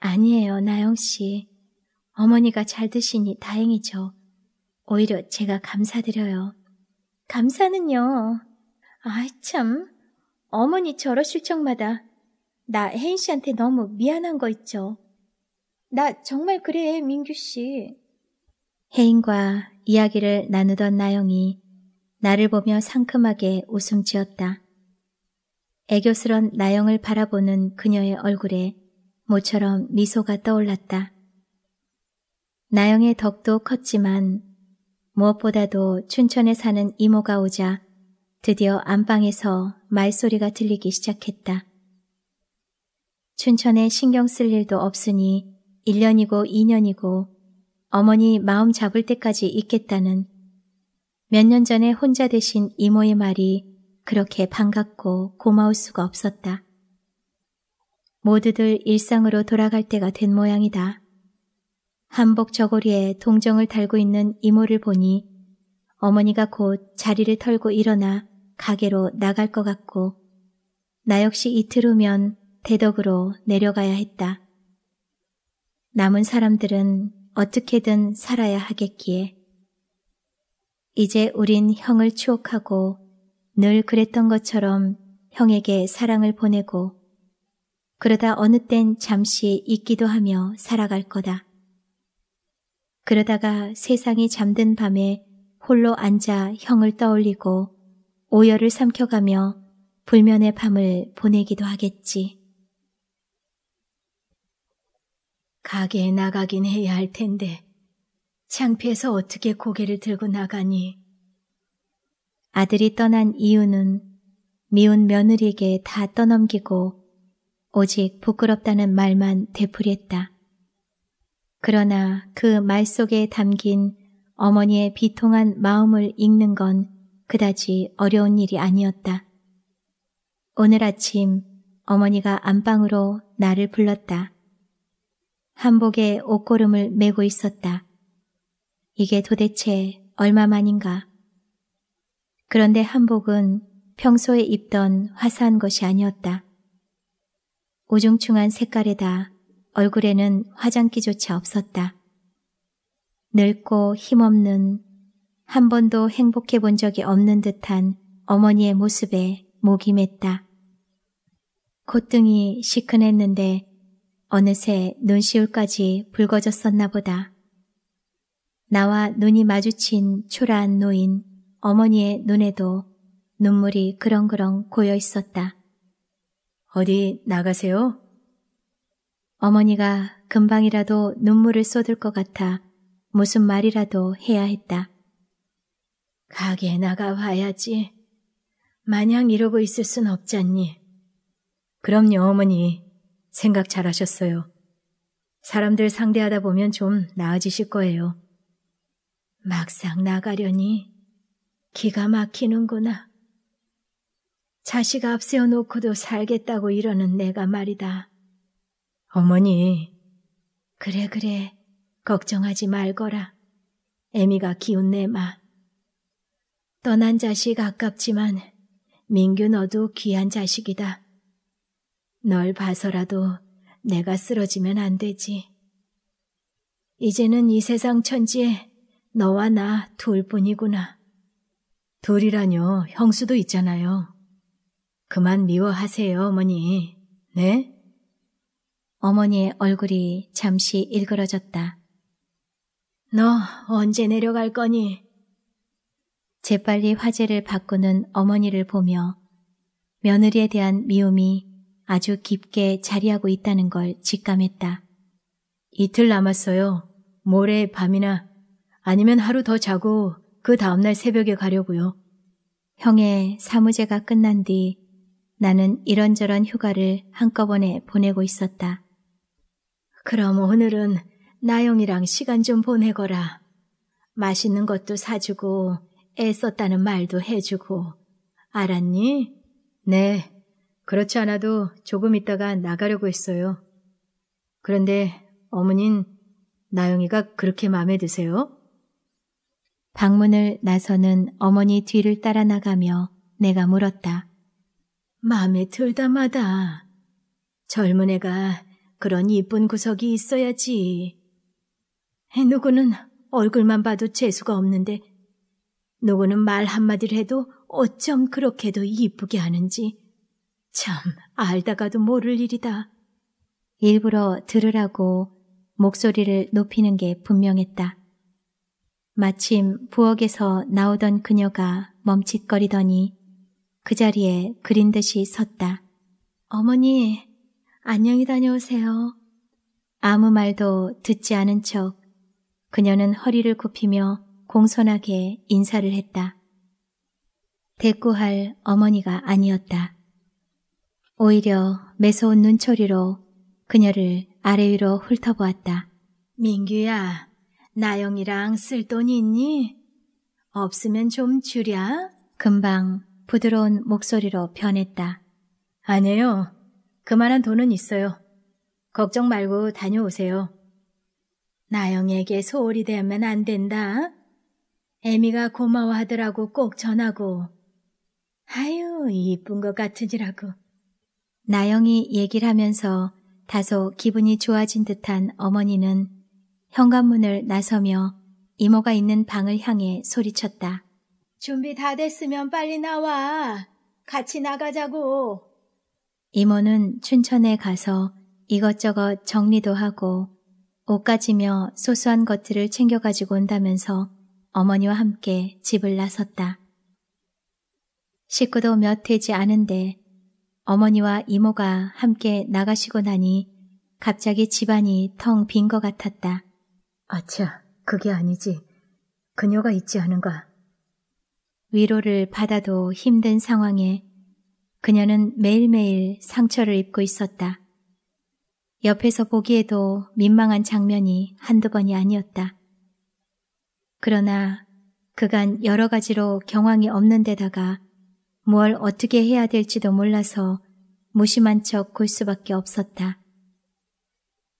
아니에요, 나영씨. 어머니가 잘 드시니 다행이죠. 오히려 제가 감사드려요. 감사는요. 아이, 참. 어머니 저러실 적마다 나 혜인 씨한테 너무 미안한 거 있죠. 나 정말 그래, 민규 씨. 혜인과 이야기를 나누던 나영이 나를 보며 상큼하게 웃음 지었다. 애교스런 나영을 바라보는 그녀의 얼굴에 모처럼 미소가 떠올랐다. 나영의 덕도 컸지만 무엇보다도 춘천에 사는 이모가 오자 드디어 안방에서 말소리가 들리기 시작했다. 춘천에 신경 쓸 일도 없으니 1년이고 2년이고 어머니 마음 잡을 때까지 있겠다는 몇 년 전에 혼자 되신 이모의 말이 그렇게 반갑고 고마울 수가 없었다. 모두들 일상으로 돌아갈 때가 된 모양이다. 한복 저고리에 동정을 달고 있는 이모를 보니 어머니가 곧 자리를 털고 일어나 가게로 나갈 것 같고 나 역시 이틀 후면 대덕으로 내려가야 했다. 남은 사람들은 어떻게든 살아야 하겠기에 이제 우린 형을 추억하고 늘 그랬던 것처럼 형에게 사랑을 보내고 그러다 어느 땐 잠시 잊기도 하며 살아갈 거다. 그러다가 세상이 잠든 밤에 홀로 앉아 형을 떠올리고 오열을 삼켜가며 불면의 밤을 보내기도 하겠지. 가게에 나가긴 해야 할 텐데 창피해서 어떻게 고개를 들고 나가니. 아들이 떠난 이유는 미운 며느리에게 다 떠넘기고 오직 부끄럽다는 말만 되풀이했다. 그러나 그 말 속에 담긴 어머니의 비통한 마음을 읽는 건 그다지 어려운 일이 아니었다. 오늘 아침 어머니가 안방으로 나를 불렀다. 한복에 옷고름을 메고 있었다. 이게 도대체 얼마만인가. 그런데 한복은 평소에 입던 화사한 것이 아니었다. 우중충한 색깔에다 얼굴에는 화장기조차 없었다. 늙고 힘없는 한 번도 행복해 본 적이 없는 듯한 어머니의 모습에 목이 맸다. 콧등이 시큰했는데 어느새 눈시울까지 붉어졌었나 보다. 나와 눈이 마주친 초라한 노인 어머니의 눈에도 눈물이 그렁그렁 고여 있었다. 어디 나가세요? 어머니가 금방이라도 눈물을 쏟을 것 같아 무슨 말이라도 해야 했다. 가게 나가 봐야지. 마냥 이러고 있을 순 없잖니. 그럼요, 어머니. 생각 잘 하셨어요. 사람들 상대하다 보면 좀 나아지실 거예요. 막상 나가려니 기가 막히는구나. 자식 앞세워 놓고도 살겠다고 이러는 내가 말이다. 어머니. 그래, 그래. 걱정하지 말거라. 애미가 기운 내마. 떠난 자식 아깝지만 민규 너도 귀한 자식이다. 널 봐서라도 내가 쓰러지면 안 되지. 이제는 이 세상 천지에 너와 나 둘 뿐이구나. 둘이라뇨, 형수도 있잖아요. 그만 미워하세요, 어머니. 네? 어머니의 얼굴이 잠시 일그러졌다. 너 언제 내려갈 거니? 재빨리 화제를 바꾸는 어머니를 보며 며느리에 대한 미움이 아주 깊게 자리하고 있다는 걸 직감했다. 이틀 남았어요. 모레 밤이나 아니면 하루 더 자고 그 다음날 새벽에 가려고요. 형의 사무제가 끝난 뒤 나는 이런저런 휴가를 한꺼번에 보내고 있었다. 그럼 오늘은 나영이랑 시간 좀 보내거라. 맛있는 것도 사주고 애썼다는 말도 해주고 알았니? 네. 그렇지 않아도 조금 있다가 나가려고 했어요. 그런데 어머닌 나영이가 그렇게 마음에 드세요? 방문을 나서는 어머니 뒤를 따라 나가며 내가 물었다. 마음에 들다마다. 젊은 애가 그런 이쁜 구석이 있어야지. 누구는 얼굴만 봐도 재수가 없는데, 누구는 말 한마디를 해도 어쩜 그렇게도 이쁘게 하는지. 참, 알다가도 모를 일이다. 일부러 들으라고 목소리를 높이는 게 분명했다. 마침 부엌에서 나오던 그녀가 멈칫거리더니 그 자리에 그린 듯이 섰다. 어머니, 안녕히 다녀오세요. 아무 말도 듣지 않은 척 그녀는 허리를 굽히며 공손하게 인사를 했다. 대꾸할 어머니가 아니었다. 오히려 매서운 눈초리로 그녀를 아래 위로 훑어보았다. 민규야, 나영이랑 쓸돈이 있니? 없으면 좀 주랴? 금방 부드러운 목소리로 변했다. 아니에요. 그만한 돈은 있어요. 걱정 말고 다녀오세요. 나영에게 소홀히 대하면 안 된다. 애미가 고마워하더라고 꼭 전하고. 아유, 이쁜 것 같으지라고. 나영이 얘기를 하면서 다소 기분이 좋아진 듯한 어머니는 현관문을 나서며 이모가 있는 방을 향해 소리쳤다. 준비 다 됐으면 빨리 나와. 같이 나가자고. 이모는 춘천에 가서 이것저것 정리도 하고 옷가지며 소소한 것들을 챙겨가지고 온다면서 어머니와 함께 집을 나섰다. 식구도 몇 되지 않은데 어머니와 이모가 함께 나가시고 나니 갑자기 집안이 텅 빈 것 같았다. 아차, 그게 아니지. 그녀가 있지 않은가. 위로를 받아도 힘든 상황에 그녀는 매일매일 상처를 입고 있었다. 옆에서 보기에도 민망한 장면이 한두 번이 아니었다. 그러나 그간 여러 가지로 경황이 없는 데다가 뭘 어떻게 해야 될지도 몰라서 무심한 척볼 수밖에 없었다.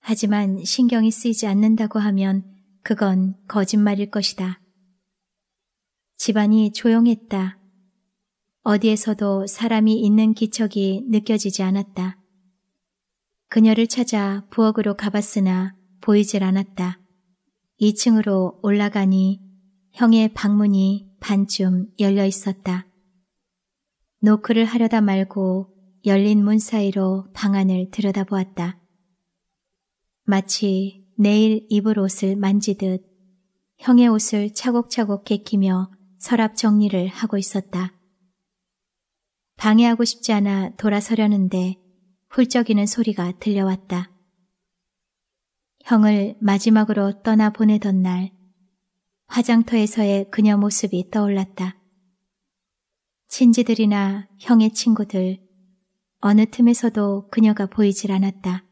하지만 신경이 쓰이지 않는다고 하면 그건 거짓말일 것이다. 집안이 조용했다. 어디에서도 사람이 있는 기척이 느껴지지 않았다. 그녀를 찾아 부엌으로 가봤으나 보이질 않았다. 2층으로 올라가니 형의 방문이 반쯤 열려 있었다. 노크를 하려다 말고 열린 문 사이로 방 안을 들여다보았다. 마치 내일 입을 옷을 만지듯 형의 옷을 차곡차곡 개키며 서랍 정리를 하고 있었다. 방해하고 싶지 않아 돌아서려는데 훌쩍이는 소리가 들려왔다. 형을 마지막으로 떠나 보내던 날 화장터에서의 그녀 모습이 떠올랐다. 친지들이나 형의 친구들, 어느 틈에서도 그녀가 보이질 않았다.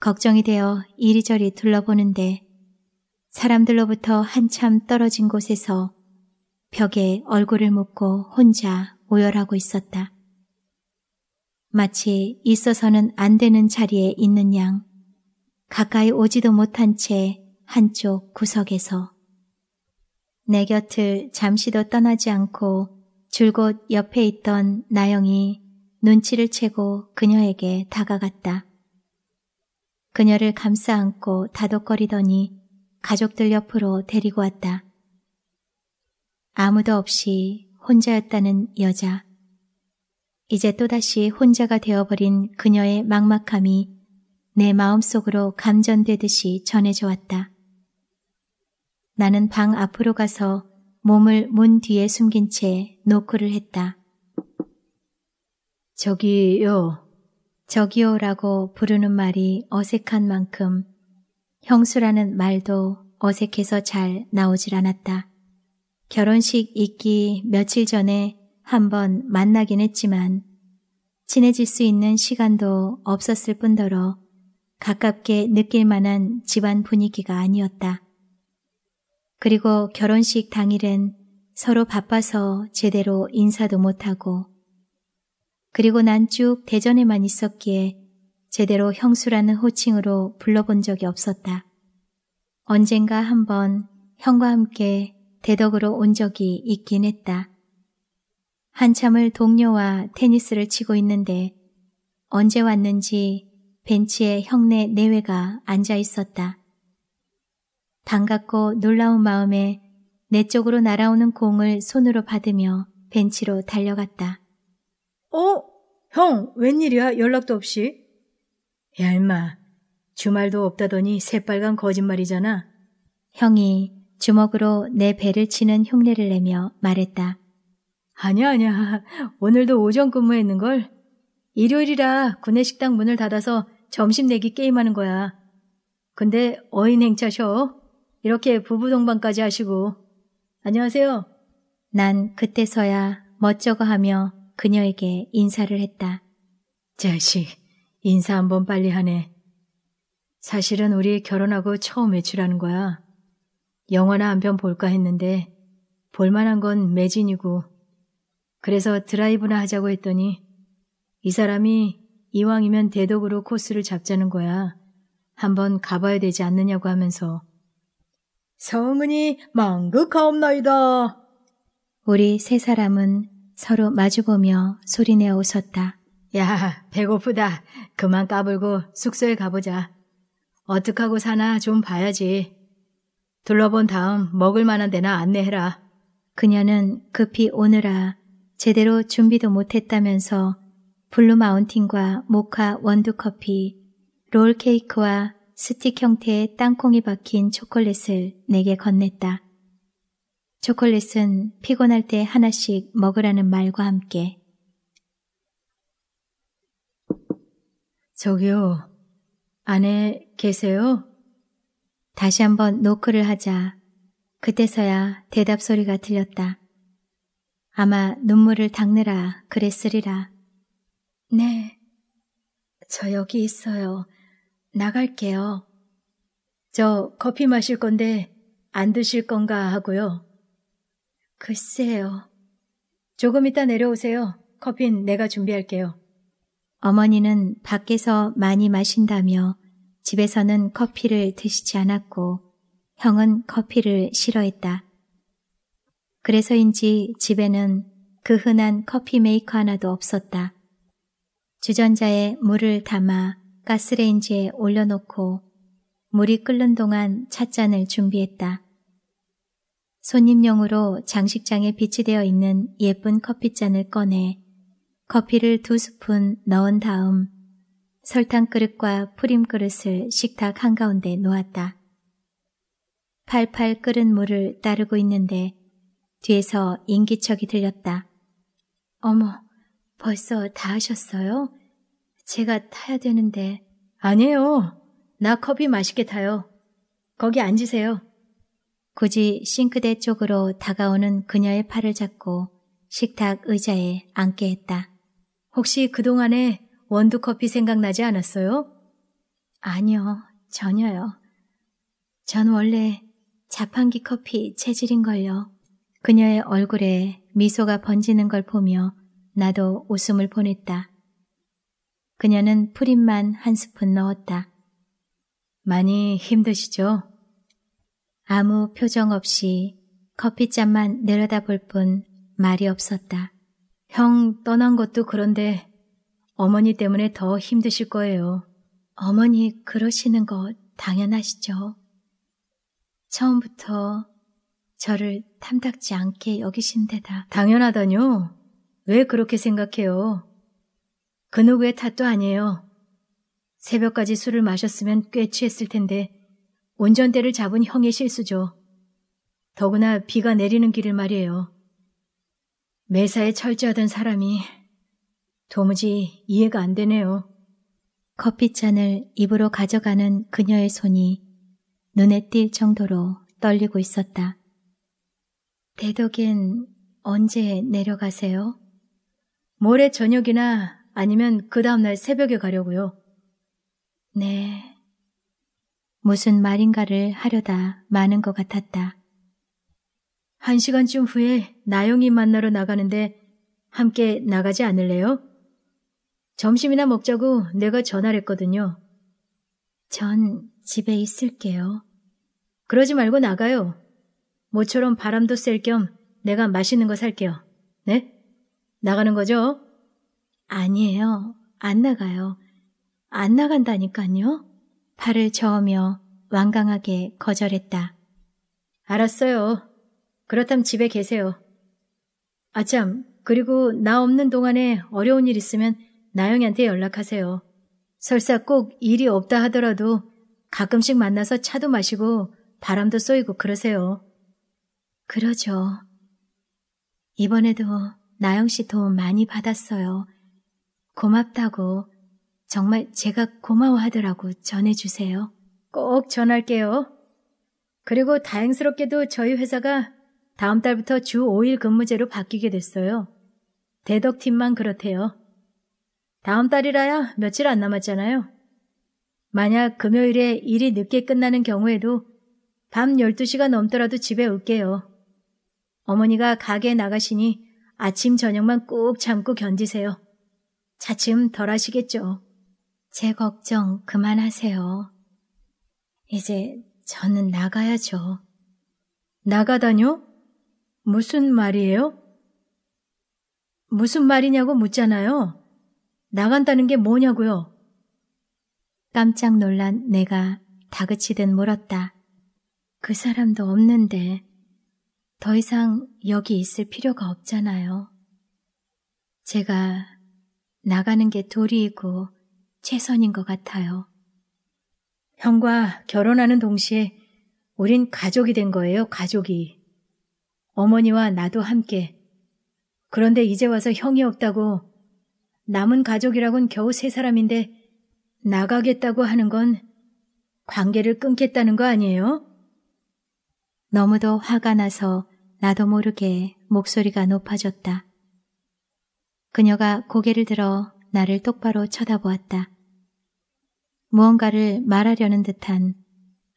걱정이 되어 이리저리 둘러보는데 사람들로부터 한참 떨어진 곳에서 벽에 얼굴을 묶고 혼자 오열하고 있었다. 마치 있어서는 안 되는 자리에 있는 양, 가까이 오지도 못한 채 한쪽 구석에서 내 곁을 잠시도 떠나지 않고 줄곧 옆에 있던 나영이 눈치를 채고 그녀에게 다가갔다. 그녀를 감싸 안고 다독거리더니 가족들 옆으로 데리고 왔다. 아무도 없이 혼자였다는 여자. 이제 또다시 혼자가 되어버린 그녀의 막막함이 내 마음속으로 감전되듯이 전해져 왔다. 나는 방 앞으로 가서 몸을 문 뒤에 숨긴 채 노크를 했다. 저기요. 저기요라고 부르는 말이 어색한 만큼 형수라는 말도 어색해서 잘 나오질 않았다. 결혼식 있기 며칠 전에 한번 만나긴 했지만 친해질 수 있는 시간도 없었을 뿐더러 가깝게 느낄 만한 집안 분위기가 아니었다. 그리고 결혼식 당일엔 서로 바빠서 제대로 인사도 못하고 그리고 난 쭉 대전에만 있었기에 제대로 형수라는 호칭으로 불러본 적이 없었다. 언젠가 한번 형과 함께 대덕으로 온 적이 있긴 했다. 한참을 동료와 테니스를 치고 있는데 언제 왔는지 벤치에 형네 내외가 앉아 있었다. 반갑고 놀라운 마음에 내 쪽으로 날아오는 공을 손으로 받으며 벤치로 달려갔다. 어? 형, 웬일이야? 연락도 없이? 야, 임마. 주말도 없다더니 새빨간 거짓말이잖아. 형이 주먹으로 내 배를 치는 흉내를 내며 말했다. 아냐, 아냐. 오늘도 오전 근무했는걸. 일요일이라 구내식당 문을 닫아서 점심 내기 게임하는 거야. 근데 어인 행차셔. 이렇게 부부 동반까지 하시고. 안녕하세요. 난 그때서야 멋쩍어 하며 그녀에게 인사를 했다. 자식, 인사 한번 빨리 하네. 사실은 우리 결혼하고 처음 외출하는 거야. 영화나 한편 볼까 했는데 볼만한 건 매진이고 그래서 드라이브나 하자고 했더니 이 사람이 이왕이면 대덕으로 코스를 잡자는 거야. 한번 가봐야 되지 않느냐고 하면서 성은이 망극하옵나이다. 우리 세 사람은 서로 마주보며 소리내어 웃었다. 야, 배고프다. 그만 까불고 숙소에 가보자. 어떡하고 사나 좀 봐야지. 둘러본 다음 먹을 만한 데나 안내해라. 그녀는 급히 오느라 제대로 준비도 못했다면서 블루마운틴과 모카 원두커피, 롤케이크와 스틱 형태의 땅콩이 박힌 초콜릿을 내게 건넸다. 초콜릿은 피곤할 때 하나씩 먹으라는 말과 함께 저기요, 안에 계세요? 다시 한번 노크를 하자 그때서야 대답 소리가 들렸다. 아마 눈물을 닦느라 그랬으리라. 네, 저 여기 있어요. 나갈게요. 저 커피 마실 건데 안 드실 건가 하고요. 글쎄요. 조금 이따 내려오세요. 커피는 내가 준비할게요. 어머니는 밖에서 많이 마신다며 집에서는 커피를 드시지 않았고 형은 커피를 싫어했다. 그래서인지 집에는 그 흔한 커피 메이커 하나도 없었다. 주전자에 물을 담아 가스레인지에 올려놓고 물이 끓는 동안 찻잔을 준비했다. 손님용으로 장식장에 비치되어 있는 예쁜 커피잔을 꺼내 커피를 두 스푼 넣은 다음 설탕 그릇과 프림 그릇을 식탁 한가운데 놓았다. 팔팔 끓은 물을 따르고 있는데 뒤에서 인기척이 들렸다. 어머, 벌써 다 하셨어요? 제가 타야 되는데. 아니에요. 나 커피 맛있게 타요. 거기 앉으세요. 굳이 싱크대 쪽으로 다가오는 그녀의 팔을 잡고 식탁 의자에 앉게 했다. 혹시 그동안에 원두 커피 생각나지 않았어요? 아니요, 전혀요. 전 원래 자판기 커피 체질인걸요. 그녀의 얼굴에 미소가 번지는 걸 보며 나도 웃음을 보냈다. 그녀는 프림만 한 스푼 넣었다. 많이 힘드시죠? 아무 표정 없이 커피잔만 내려다볼 뿐 말이 없었다. 형 떠난 것도 그런데 어머니 때문에 더 힘드실 거예요. 어머니 그러시는 거 당연하시죠. 처음부터 저를 탐탁지 않게 여기신 데다. 당연하다뇨? 왜 그렇게 생각해요? 그 누구의 탓도 아니에요. 새벽까지 술을 마셨으면 꽤 취했을 텐데 운전대를 잡은 형의 실수죠. 더구나 비가 내리는 길을 말이에요. 매사에 철저하던 사람이 도무지 이해가 안 되네요. 커피잔을 입으로 가져가는 그녀의 손이 눈에 띌 정도로 떨리고 있었다. 대덕엔 언제 내려가세요? 모레 저녁이나 아니면 그 다음날 새벽에 가려고요. 네. 무슨 말인가를 하려다 많은 것 같았다. 한 시간쯤 후에 나영이 만나러 나가는데 함께 나가지 않을래요? 점심이나 먹자고 내가 전화를 했거든요. 전 집에 있을게요. 그러지 말고 나가요. 모처럼 바람도 쐴 겸 내가 맛있는 거 살게요. 네? 나가는 거죠? 아니에요. 안 나가요. 안 나간다니까요. 팔을 저으며 완강하게 거절했다. 알았어요. 그렇다면 집에 계세요. 아참, 그리고 나 없는 동안에 어려운 일 있으면 나영이한테 연락하세요. 설사 꼭 일이 없다 하더라도 가끔씩 만나서 차도 마시고 바람도 쏘이고 그러세요. 그러죠. 이번에도 나영 씨 도움 많이 받았어요. 고맙다고 정말 제가 고마워하더라고 전해주세요. 꼭 전할게요. 그리고 다행스럽게도 저희 회사가 다음 달부터 주 5일 근무제로 바뀌게 됐어요. 대덕팀만 그렇대요. 다음 달이라야 며칠 안 남았잖아요. 만약 금요일에 일이 늦게 끝나는 경우에도 밤 12시가 넘더라도 집에 올게요. 어머니가 가게에 나가시니 아침 저녁만 꾹 참고 견디세요. 차츰 덜하시겠죠. 제 걱정 그만하세요. 이제 저는 나가야죠. 나가다뇨? 무슨 말이에요? 무슨 말이냐고 묻잖아요. 나간다는 게 뭐냐고요? 깜짝 놀란 내가 다그치듯 물었다. 그 사람도 없는데 더 이상 여기 있을 필요가 없잖아요. 제가 나가는 게 도리이고 최선인 것 같아요. 형과 결혼하는 동시에 우린 가족이 된 거예요, 가족이. 어머니와 나도 함께. 그런데 이제 와서 형이 없다고 남은 가족이라곤 겨우 세 사람인데 나가겠다고 하는 건 관계를 끊겠다는 거 아니에요? 너무도 화가 나서 나도 모르게 목소리가 높아졌다. 그녀가 고개를 들어 나를 똑바로 쳐다보았다. 무언가를 말하려는 듯한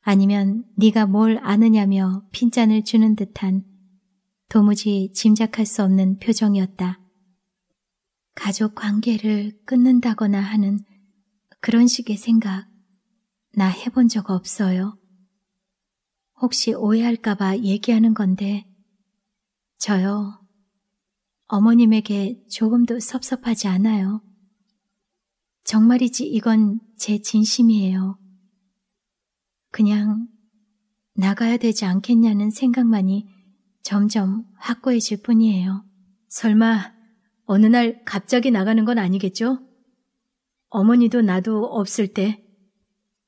아니면 네가 뭘 아느냐며 핀잔을 주는 듯한 도무지 짐작할 수 없는 표정이었다. 가족 관계를 끊는다거나 하는 그런 식의 생각 나 해본 적 없어요. 혹시 오해할까봐 얘기하는 건데 저요. 어머님에게 조금도 섭섭하지 않아요. 정말이지 이건 제 진심이에요. 그냥 나가야 되지 않겠냐는 생각만이 점점 확고해질 뿐이에요. 설마 어느 날 갑자기 나가는 건 아니겠죠? 어머니도 나도 없을 때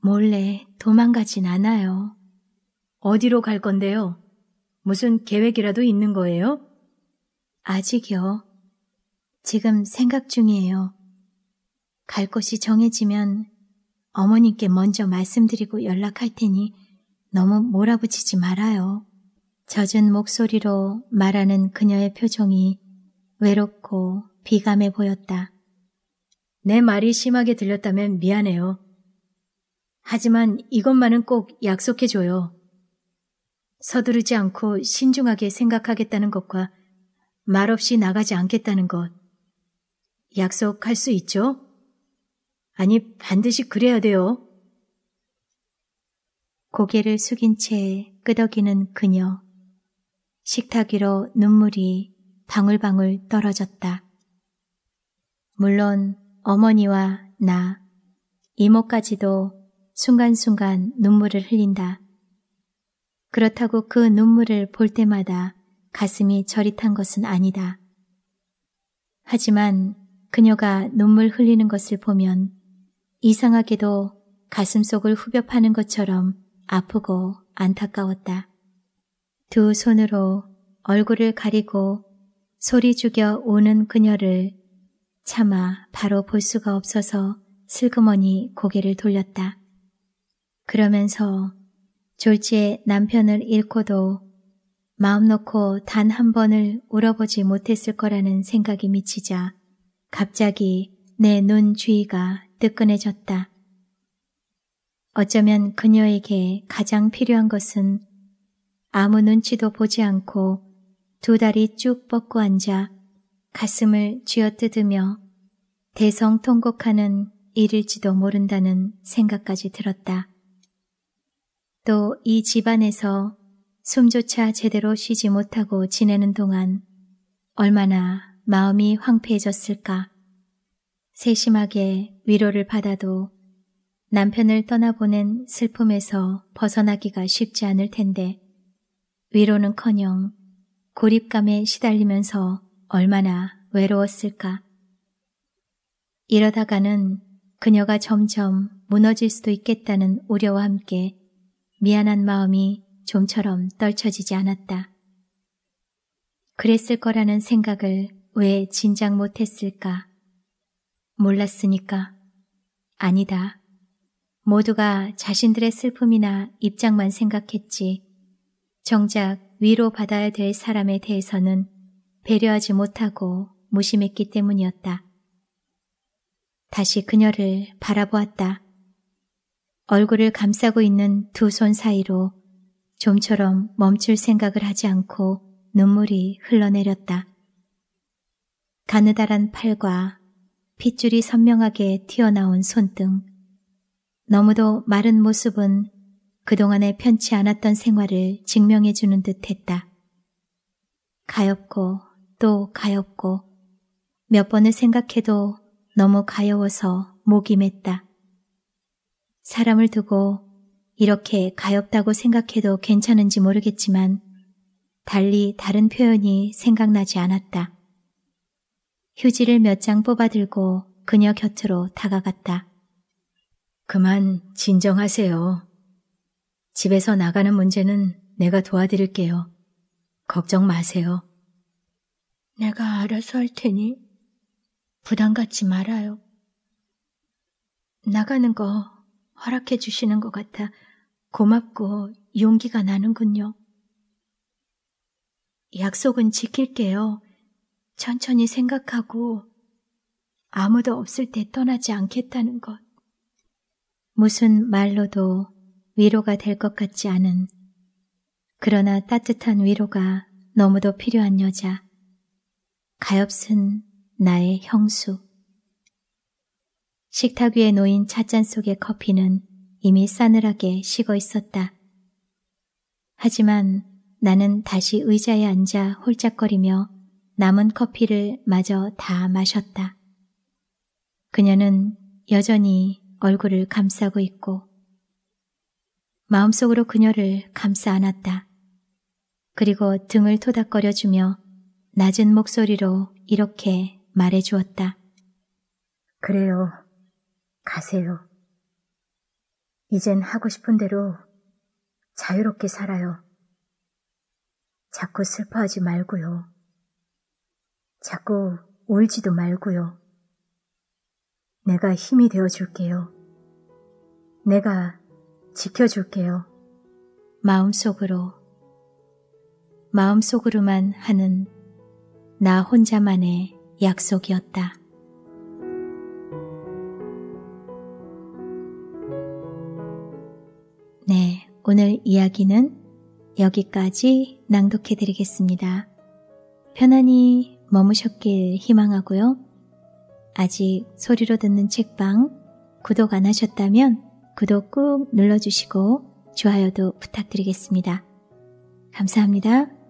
몰래 도망가진 않아요. 어디로 갈 건데요? 무슨 계획이라도 있는 거예요? 아직이요. 지금 생각 중이에요. 갈 곳이 정해지면 어머님께 먼저 말씀드리고 연락할 테니 너무 몰아붙이지 말아요. 젖은 목소리로 말하는 그녀의 표정이 외롭고 비감해 보였다. 내 말이 심하게 들렸다면 미안해요. 하지만 이것만은 꼭 약속해줘요. 서두르지 않고 신중하게 생각하겠다는 것과 말없이 나가지 않겠다는 것 약속할 수 있죠? 아니, 반드시 그래야 돼요. 고개를 숙인 채 끄덕이는 그녀. 식탁 위로 눈물이 방울방울 떨어졌다. 물론 어머니와 나, 이모까지도 순간순간 눈물을 흘린다. 그렇다고 그 눈물을 볼 때마다 가슴이 저릿한 것은 아니다. 하지만 그녀가 눈물 흘리는 것을 보면 이상하게도 가슴 속을 후벼 파는 것처럼 아프고 안타까웠다. 두 손으로 얼굴을 가리고 소리 죽여 우는 그녀를 차마 바로 볼 수가 없어서 슬그머니 고개를 돌렸다. 그러면서 졸지에 남편을 잃고도 마음 놓고 단 한 번을 울어보지 못했을 거라는 생각이 미치자 갑자기 내 눈 주위가 뜨끈해졌다. 어쩌면 그녀에게 가장 필요한 것은 아무 눈치도 보지 않고 두 다리 쭉 뻗고 앉아 가슴을 쥐어뜯으며 대성통곡하는 일일지도 모른다는 생각까지 들었다. 또 이 집안에서 숨조차 제대로 쉬지 못하고 지내는 동안 얼마나 마음이 황폐해졌을까. 세심하게 위로를 받아도 남편을 떠나보낸 슬픔에서 벗어나기가 쉽지 않을 텐데 위로는커녕 고립감에 시달리면서 얼마나 외로웠을까. 이러다가는 그녀가 점점 무너질 수도 있겠다는 우려와 함께 미안한 마음이 좀처럼 떨쳐지지 않았다. 그랬을 거라는 생각을 왜 진작 못했을까? 몰랐으니까. 아니다. 모두가 자신들의 슬픔이나 입장만 생각했지. 정작 위로 받아야 될 사람에 대해서는 배려하지 못하고 무심했기 때문이었다. 다시 그녀를 바라보았다. 얼굴을 감싸고 있는 두 손 사이로 좀처럼 멈출 생각을 하지 않고 눈물이 흘러내렸다. 가느다란 팔과 핏줄이 선명하게 튀어나온 손등, 너무도 마른 모습은 그동안의 편치 않았던 생활을 증명해주는 듯 했다. 가엽고 또 가엽고 몇 번을 생각해도 너무 가여워서 목이 맸다. 사람을 두고 이렇게 가엽다고 생각해도 괜찮은지 모르겠지만 달리 다른 표현이 생각나지 않았다. 휴지를 몇 장 뽑아들고 그녀 곁으로 다가갔다. 그만 진정하세요. 집에서 나가는 문제는 내가 도와드릴게요. 걱정 마세요. 내가 알아서 할 테니 부담 갖지 말아요. 나가는 거 허락해 주시는 것 같아 고맙고 용기가 나는군요. 약속은 지킬게요. 천천히 생각하고 아무도 없을 때 떠나지 않겠다는 것. 무슨 말로도 위로가 될 것 같지 않은 그러나 따뜻한 위로가 너무도 필요한 여자. 가엾은 나의 형수. 식탁 위에 놓인 찻잔 속의 커피는 이미 싸늘하게 식어 있었다. 하지만 나는 다시 의자에 앉아 홀짝거리며 남은 커피를 마저 다 마셨다. 그녀는 여전히 얼굴을 감싸고 있고 마음속으로 그녀를 감싸 안았다. 그리고 등을 토닥거려주며 낮은 목소리로 이렇게 말해주었다. 그래요. 가세요. 이젠 하고 싶은 대로 자유롭게 살아요. 자꾸 슬퍼하지 말고요. 자꾸 울지도 말고요. 내가 힘이 되어 줄게요. 내가 지켜줄게요. 마음속으로, 마음속으로만 하는 나 혼자만의 약속이었다. 오늘 이야기는 여기까지 낭독해 드리겠습니다. 편안히 머무셨길 희망하고요. 아직 소리로 듣는 책방 구독 안 하셨다면 구독 꾹 눌러주시고 좋아요도 부탁드리겠습니다. 감사합니다.